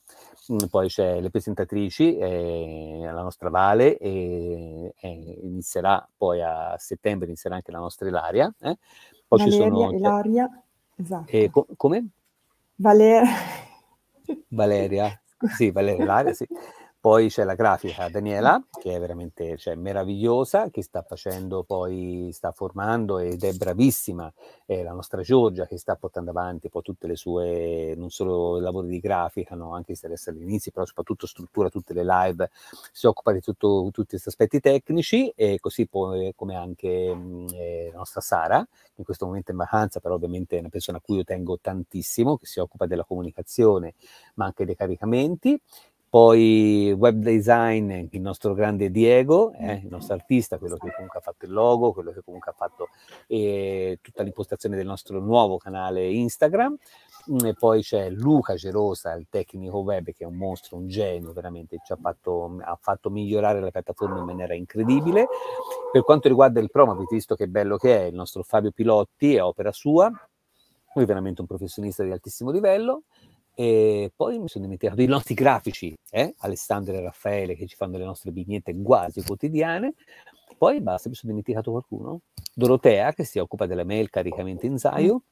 poi c'è le presentatrici, eh, la nostra Vale, e, e, inizierà poi a settembre, inizierà anche la nostra Ilaria. Eh. Poi Valeria, ci sono... Ilaria, esatto. Eh, co- come? Valeria. Valeria, sì, Valeria, Ilaria, sì. Poi c'è la grafica Daniela, mm. che è veramente cioè, meravigliosa, che sta facendo poi, sta formando ed è bravissima, è la nostra Giorgia che sta portando avanti poi tutte le sue, non solo lavori di grafica, no? anche se adesso all'inizio, però soprattutto struttura tutte le live, si occupa di tutto, tutti questi aspetti tecnici e così poi, come anche mm, eh, la nostra Sara, in questo momento in vacanza, però ovviamente è una persona a cui io tengo tantissimo, che si occupa della comunicazione, ma anche dei caricamenti poi web design, il nostro grande Diego, eh, il nostro mm-hmm. artista, quello che comunque ha fatto il logo, quello che comunque ha fatto eh, tutta l'impostazione del nostro nuovo canale Instagram. Mm, e poi c'è Luca Gerosa, il tecnico web, che è un mostro, un genio veramente, ci ha fatto, ha fatto migliorare la piattaforma in maniera incredibile. Per quanto riguarda il promo, avete visto che bello che è, il nostro Fabio Pilotti è opera sua, lui è veramente un professionista di altissimo livello. E poi mi sono dimenticato i nostri grafici, eh? Alessandro e Raffaele che ci fanno le nostre vignette quasi quotidiane. Poi basta, mi sono dimenticato qualcuno. Dorotea che si occupa della mail caricamento in Zaio.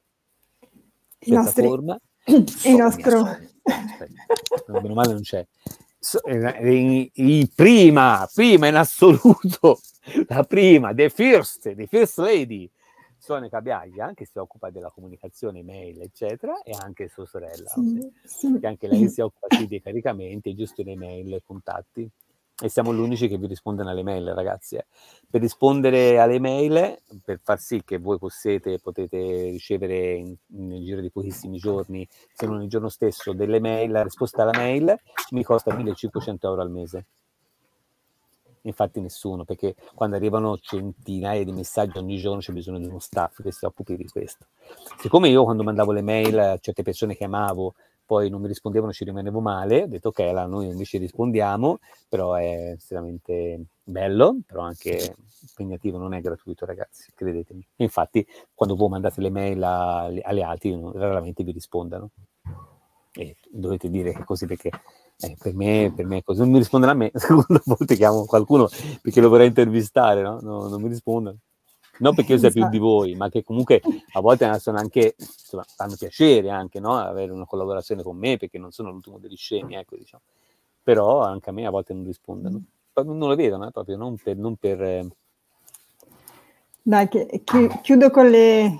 Il nostro... Il nostro... Meno male non c'è. In, eh, in, prima, prima in assoluto, la prima, The First, The First Lady, Sonia Cabaglia, che si occupa della comunicazione, email, eccetera, e anche sua sorella, sì, sì. che anche lei si occupa sì, dei caricamenti e gestione mail, e contatti. E siamo gli unici che vi rispondono alle mail, ragazzi. Eh. Per rispondere alle mail, per far sì che voi possiate, potete ricevere in, nel giro di pochissimi giorni, se non il giorno stesso, delle mail, la risposta alla mail mi costa 1500 euro al mese infatti nessuno, perché quando arrivano centinaia di messaggi ogni giorno c'è bisogno di uno staff che si occupi di questo. Siccome io quando mandavo le mail a certe persone che amavo, poi non mi rispondevano, ci rimanevo male, ho detto ok, là, noi invece rispondiamo, però è estremamente bello, però anche impegnativo, non è gratuito ragazzi, credetemi. Infatti quando voi mandate le mail alle altri, raramente vi rispondano. E dovete dire che così perché eh, per, me, per, me, è così. Non mi risponde a me, secondo volte chiamo qualcuno perché lo vorrei intervistare, no? no non mi rispondono. Non perché io sia più di voi, ma che comunque a volte sono anche, insomma, fanno piacere anche, no? Avere una collaborazione con me perché non sono l'ultimo degli scemi, ecco, diciamo. Però anche a me a volte non rispondono. Non lo vedono, eh, proprio, non per... Non per... Eh, Dai, che, chi, chiudo con le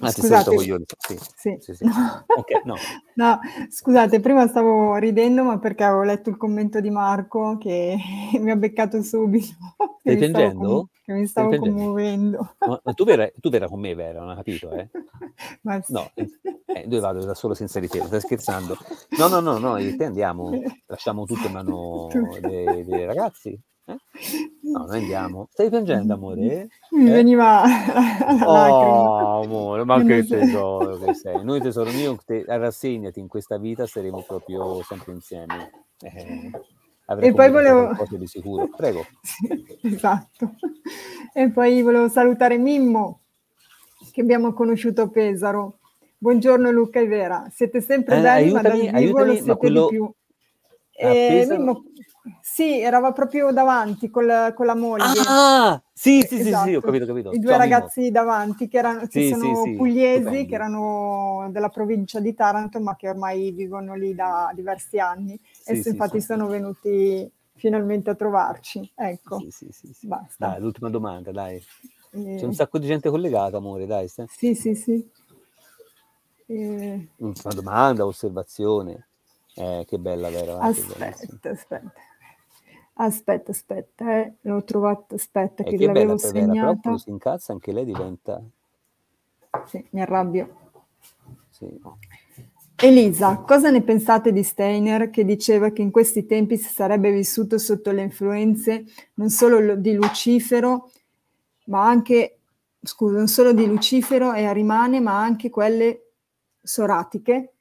Ah, scusate, sì. Sì. Sì, okay, no. no, scusate, prima stavo ridendo, ma perché avevo letto il commento di Marco che mi ha beccato subito. Stai che piangendo? Mi che mi stavo Stai commuovendo. Ma, ma tu, vera, tu vera con me, Vera, non ha capito, eh? ma sì. No, eh, eh dove vado da solo senza di te? Stai scherzando? No, no, no, no, te andiamo, lasciamo tutto in mano dei, dei ragazzi. No, noi andiamo. Stai piangendo, amore? Mi eh? veniva Oh, amore, ma che tesoro che sei. Noi, tesoro mio, te, rassegnati, in questa vita saremo proprio sempre insieme. Eh, e poi volevo... Di sicuro. Prego. esatto. E poi volevo salutare Mimmo, che abbiamo conosciuto a Pesaro. Buongiorno Luca e Vera, siete sempre eh, belli, aiutami, ma dal aiutami, lo siete quello... più. E eh, Mimmo, sì, eravamo proprio davanti col, con la moglie. Ah, sì, sì, esatto. sì, sì, ho esatto. capito, capito. I due Ciao, ragazzi Mimo. davanti che, erano, sì, sono sì, pugliesi, sì. che erano della provincia di Taranto, ma che ormai vivono lì da diversi anni. e infatti sono venuti finalmente a trovarci. Ecco. Sì, sì, sì. Basta. Dai, l'ultima domanda, dai. Eh. C'è un sacco di gente collegata, amore, dai. Stai. Sì, sì, sì. Eh. Una domanda, osservazione. Eh, che bella, vero? Aspetta, aspetta. Aspetta, aspetta, eh. l'ho trovata, aspetta, eh, che, che l'avevo bella, segnata. Vera, però si incazza anche lei diventa... Sì, mi arrabbio. Sì. Elisa, cosa ne pensate di Steiner che diceva che in questi tempi si sarebbe vissuto sotto le influenze non solo di Lucifero, ma anche, scusa, non solo di Lucifero e Arimane, ma anche quelle soratiche?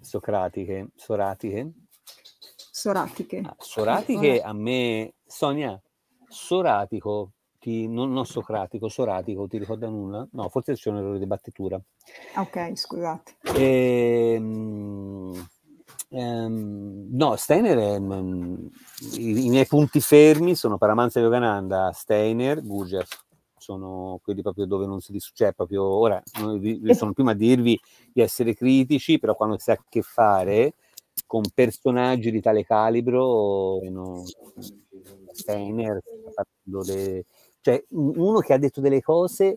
Socratiche, soratiche. Soratiche. Ah, soratiche a me, Sonia, soratico, ti, non, non, socratico, soratico, ti ricorda nulla? No, forse c'è un errore di battitura. Ah, ok, scusate. Ehm... Um, no, Steiner è, um, i, i, miei punti fermi sono Paramanza Yogananda, Steiner, Guger sono quelli proprio dove non si discute, cioè, proprio ora sono prima a dirvi di essere critici, però quando si ha a che fare con personaggi di tale calibro, no, Steiner, le, cioè uno che ha detto delle cose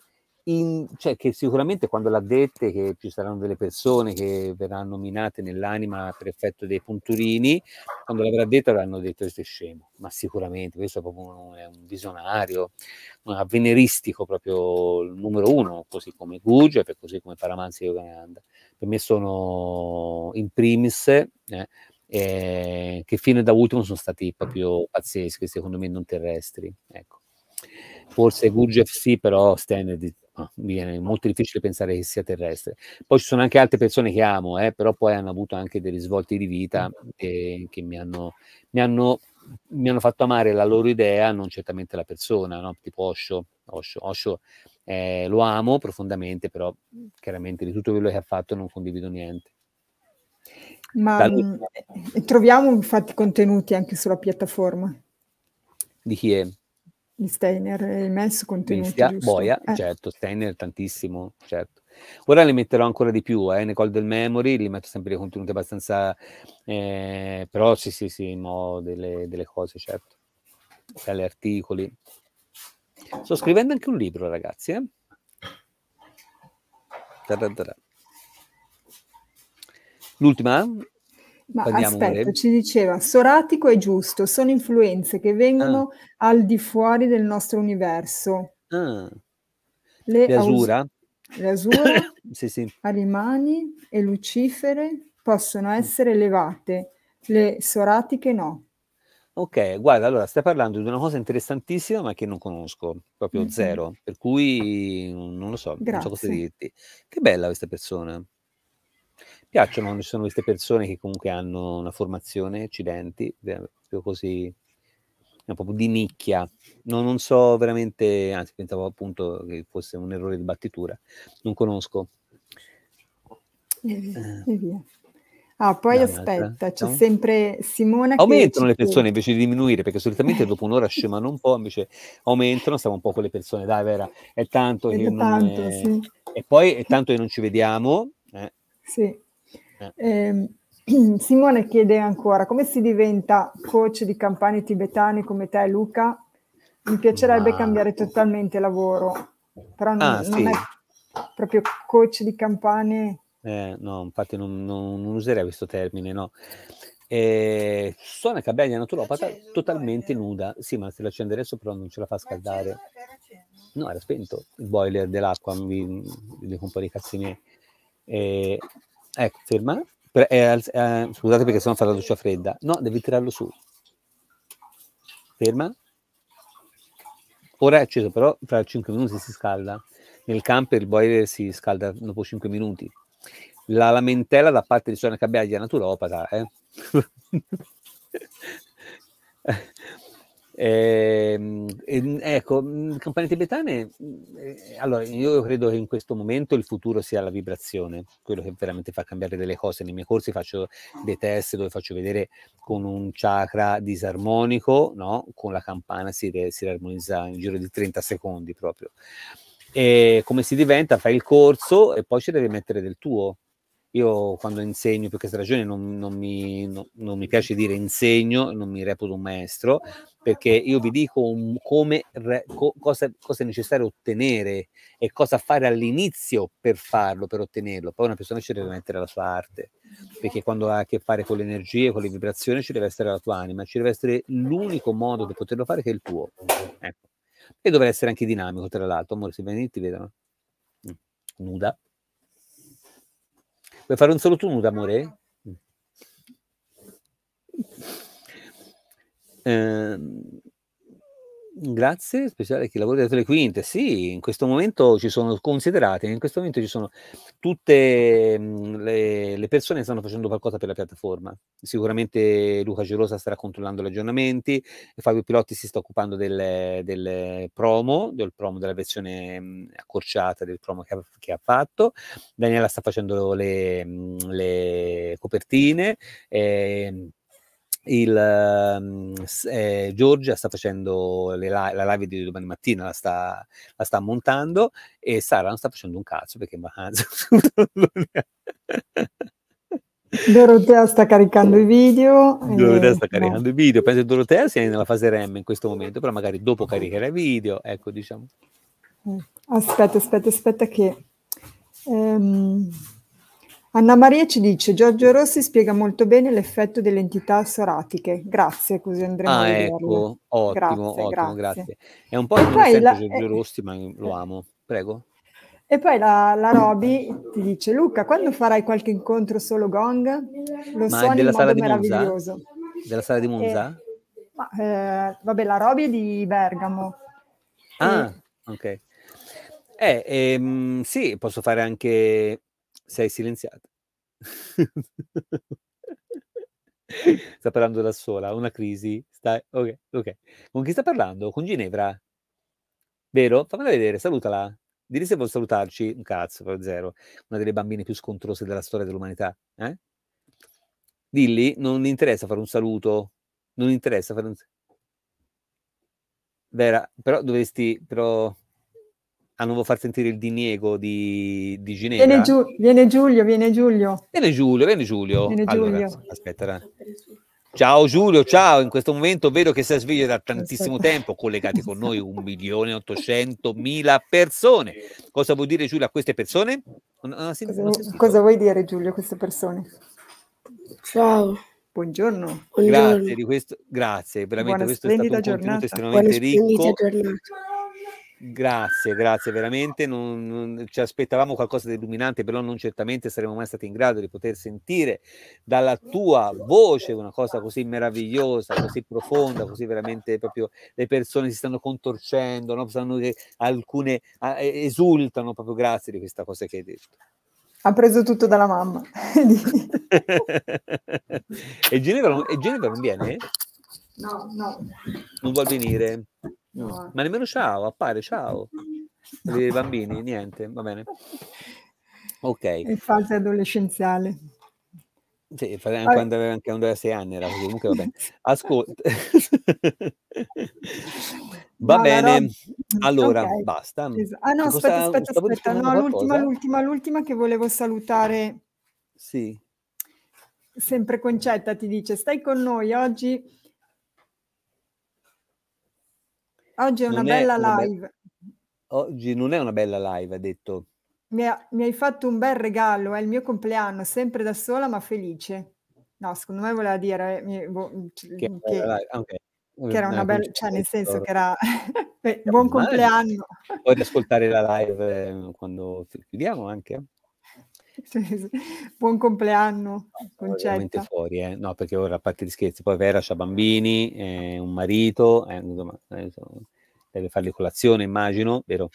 in, cioè, che sicuramente quando l'ha dette che ci saranno delle persone che verranno nominate nell'anima per effetto dei punturini, quando l'avrà detta avranno detto che sei scemo, ma sicuramente questo è proprio un, è un visionario, un avveniristico proprio il numero uno, così come Gugia, così come Paramanzi Yogananda per me sono in primis eh, eh, che fino da ultimo sono stati proprio pazzeschi, secondo me non terrestri. Ecco. Forse Gurjev sì, però Stenner ah, viene molto difficile pensare che sia terrestre. Poi ci sono anche altre persone che amo, eh, però poi hanno avuto anche dei risvolti di vita eh, che mi hanno, mi, hanno, mi hanno, fatto amare la loro idea, non certamente la persona, no? tipo Osho Osho. Osho eh, lo amo profondamente, però mm, chiaramente di tutto quello che ha fatto non condivido niente. Ma Dal... Mm, eh, troviamo infatti contenuti anche sulla piattaforma. Di chi è? Di Steiner, hai messo contenuti. Mistia, boia, eh. certo, Steiner tantissimo, certo. Ora le metterò ancora di più, eh, Nicole del Memory, li metto sempre dei contenuti abbastanza... Eh, però sì, sì, sì, no, delle, delle cose, certo. Tali articoli, Sto scrivendo anche un libro, ragazzi. Eh? L'ultima? Ma Andiamo aspetta, ci diceva, soratico è giusto, sono influenze che vengono ah. al di fuori del nostro universo. Ah. Le, Le Asura? Le Asura, sì, sì. Arimani e Lucifere possono essere elevate, le soratiche no. Ok, guarda, allora stai parlando di una cosa interessantissima ma che non conosco, proprio Mm-mh. zero, per cui mm, non lo so, non so cosa Grazie. dirti. Che bella questa persona. Piacciono quando ci sono queste persone che comunque hanno una formazione, accidenti, proprio così, proprio di nicchia. No, non so veramente, anzi pensavo appunto che fosse un errore di battitura, non conosco. E via, Eh, e via. Ah, poi aspetta, c'è no? sempre Simona. Aumentano le persone chiede. invece di diminuire, perché solitamente dopo un'ora scemano un po', invece aumentano, stiamo un po' con le persone, dai Vera, è tanto è che tanto, è... sì. E poi è tanto che non ci vediamo. Eh. Sì. Eh. Eh, Simone chiede ancora, come si diventa coach di campani tibetani come te Luca? Mi piacerebbe Ma... cambiare totalmente lavoro, però non, ah, non sì. è proprio coach di campane eh, no, infatti non, non, non, userei questo termine, no. Eh, suona cabella naturopata totalmente boiler. nuda. Sì, ma se lo accende adesso però non ce la fa scaldare. No, era spento il boiler dell'acqua, mi dico un po' di cazzi miei. Eh, ecco, ferma. Per, eh, eh, scusate perché sono fatto la doccia fredda. No, devi tirarlo su. Ferma. Ora è acceso, però fra 5 minuti si scalda. Nel camper il boiler si scalda dopo 5 minuti la lamentela da parte di Suona di naturopata. Eh? Eh, eh, ecco, mm, campane tibetane, eh, allora io credo che in questo momento il futuro sia la vibrazione, quello che veramente fa cambiare delle cose. Nei miei corsi faccio dei test dove faccio vedere con un chakra disarmonico, no? con la campana si, re, si armonizza in giro di 30 secondi proprio. E come si diventa? Fai il corso e poi ci devi mettere del tuo. Io quando insegno, per questa ragione non, non, mi, no, non mi, piace dire insegno, non mi reputo un maestro, perché io vi dico un, come, re, co, cosa, cosa, è necessario ottenere e cosa fare all'inizio per farlo, per ottenerlo. Poi una persona ci deve mettere la sua arte, perché quando ha a che fare con le energie, con le vibrazioni, ci deve essere la tua anima, ci deve essere l'unico modo per poterlo fare che è il tuo. Ecco e dovrà essere anche dinamico, tra l'altro. Amore, se vieni ti vedono. Mm. Nuda. Vuoi fare un saluto tu nuda, amore? Eh, Grazie, speciale chi lavora dietro le quinte. Sì, in questo momento ci sono considerate, in questo momento ci sono tutte mhmm, le, le persone che stanno facendo qualcosa per la piattaforma. Sicuramente Luca Gerosa starà controllando gli aggiornamenti, Fabio Pilotti si sta occupando del, del promo, del promo della versione mhmm, accorciata del promo che ha, che ha fatto, Daniela sta facendo le, mhmm, le copertine. Eh, il, ehm, eh, Giorgia sta facendo li- la live di domani mattina, la sta, la sta, montando e Sara non sta facendo un cazzo perché in vacanza. Ah, Dorotea sta caricando i video. Eh, Dorotea e... sta caricando no. i video, penso che Dorotea sia nella fase REM in questo momento, però magari dopo caricherà i video, ecco diciamo. Eh, aspetta, aspetta, aspetta che... Um... Anna Maria ci dice: Giorgio Rossi spiega molto bene l'effetto delle entità soratiche. Grazie, così andremo ah, a vederlo. Ecco, ottimo, grazie, ottimo, grazie. grazie. È un po' il mio la... Giorgio eh, Rossi, ma lo eh. amo. Prego. E poi la, la Roby ti dice: Luca, quando farai qualche incontro solo gong? Lo so, in modo di Monza? Della sala di eh, Monza? E, ma, eh, vabbè, la Roby è di Bergamo. Ah, e... ok. Eh, ehm, sì, posso fare anche sei silenziata. sta parlando da sola, una crisi. Stai... Ok, ok. Con chi sta parlando? Con Ginevra. Vero? Fammela vedere, salutala. Dilli se vuoi salutarci. Un cazzo, proprio zero. Una delle bambine più scontrose della storia dell'umanità. Eh? Dilli, non interessa fare un saluto. Non interessa fare un... Vera, però dovresti, però a non far sentire il diniego di, di Ginevra. Viene, Giu, viene, Giulio, viene Giulio. Viene Giulio, viene Giulio. Viene Giulio. Allora, aspetta. Ciao Giulio, ciao, in questo momento vedo che sei sveglio da tantissimo aspetta. tempo, collegati con noi un milione mila persone. Cosa vuol dire Giulio a queste persone? Non, non cosa, cosa vuoi dire Giulio a queste persone? Ciao. Buongiorno. Grazie, Buongiorno. Questo, grazie veramente Buona questo è stato un giornata. contenuto estremamente Buona ricco. Giornata Grazie, grazie, veramente non, non, ci aspettavamo qualcosa di illuminante, però non certamente saremmo mai stati in grado di poter sentire dalla tua voce una cosa così meravigliosa, così profonda, così veramente proprio le persone si stanno contorcendo, no? Sanno che alcune esultano proprio grazie di questa cosa che hai detto. Ha preso tutto dalla mamma. e, Ginevra e Ginevra non viene? No, no. Non vuol venire. No. Ma nemmeno ciao, appare ciao. No. I bambini, niente, va bene. Ok. È fase adolescenziale. Sì, quando aveva anche quando aveva sei anni era comunque va bene. Ascolta. va no, bene, no, mm, allora okay. basta. Ah no, aspetta, aspetta, aspetta, no, l'ultima, l'ultima, l'ultima che volevo salutare. Sì. Sempre Concetta ti dice, stai con noi oggi Oggi è una non bella è una live. Be- Oggi non è una bella live, ha detto. Mi, ha, mi, hai fatto un bel regalo, è il mio compleanno, sempre da sola ma felice. No, secondo me voleva dire eh, boh, che, che, bella, okay. che, era una eh, bella, cioè nel senso che era buon compleanno. Puoi ascoltare la live eh, quando chiudiamo anche. Buon compleanno, Concetta. fuori, eh? No, perché ora, a parte gli scherzi, poi Vera ha bambini, eh, un marito, eh, eh deve fargli colazione, immagino, vero?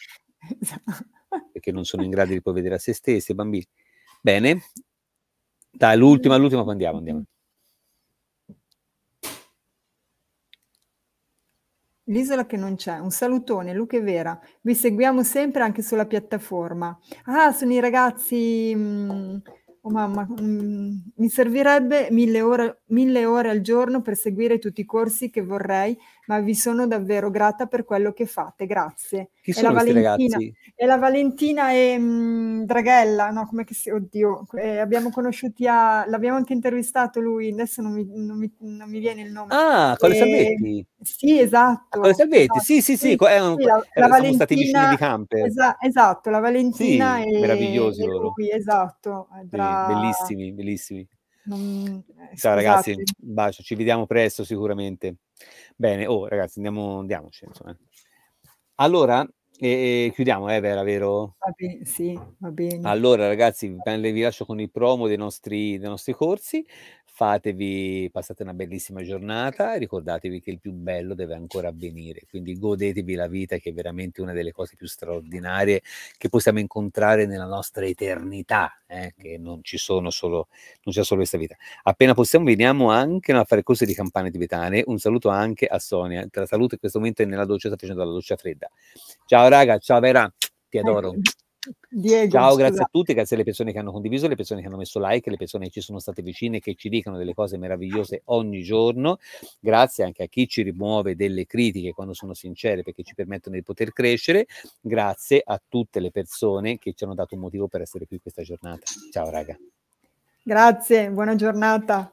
Esatto. Perché non sono in grado di provvedere a se stessi, i bambini. Bene. Dai, l'ultima, l'ultima, andiamo, andiamo. L'isola che non c'è, un salutone, Luca e Vera, vi seguiamo sempre anche sulla piattaforma. Ah, sono i ragazzi, mm, oh mamma, mm, mi servirebbe mille ore, mille ore al giorno per seguire tutti i corsi che vorrei ma vi sono davvero grata per quello che fate, grazie. Chi e la Valentina, E la Valentina e mh, mm, Draghella, no, come che si, oddio, eh, abbiamo conosciuti a, l'abbiamo anche intervistato lui, adesso non mi, non mi, non mi viene il nome. Ah, con le eh, Salvetti. Sì, esatto. Ah, con le Salvetti, sì, sì, sì, sì, è un, sì la, eh, la Valentina, stati vicini di campe. Esa, esatto, la Valentina sì, e, meravigliosi e lui, loro. esatto. Tra... Sì, bellissimi, bellissimi. Non... Eh, Ciao ragazzi, un bacio, ci vediamo presto sicuramente. Bene, oh ragazzi, andiamo, andiamoci. Insomma. Allora, e, chiudiamo, eh, Vera, vero? Va bene, sì, va bene. Allora, ragazzi, vi lascio con il promo dei nostri, dei nostri corsi fatevi, passate una bellissima giornata e ricordatevi che il più bello deve ancora avvenire, quindi godetevi la vita che è veramente una delle cose più straordinarie che possiamo incontrare nella nostra eternità, eh? che non ci sono solo, non c'è solo questa vita. Appena possiamo veniamo anche a fare corsi di campane tibetane, un saluto anche a Sonia, te la saluto in questo momento è nella doccia, sta facendo la doccia fredda. Ciao raga, ciao Vera, ti ecco. adoro. Diego, Ciao, scusate. grazie a tutti, grazie alle persone che hanno condiviso, alle persone che hanno messo like, alle persone che ci sono state vicine e che ci dicono delle cose meravigliose ogni giorno. Grazie anche a chi ci rimuove delle critiche quando sono sincere perché ci permettono di poter crescere. Grazie a tutte le persone che ci hanno dato un motivo per essere qui questa giornata. Ciao raga. Grazie, buona giornata.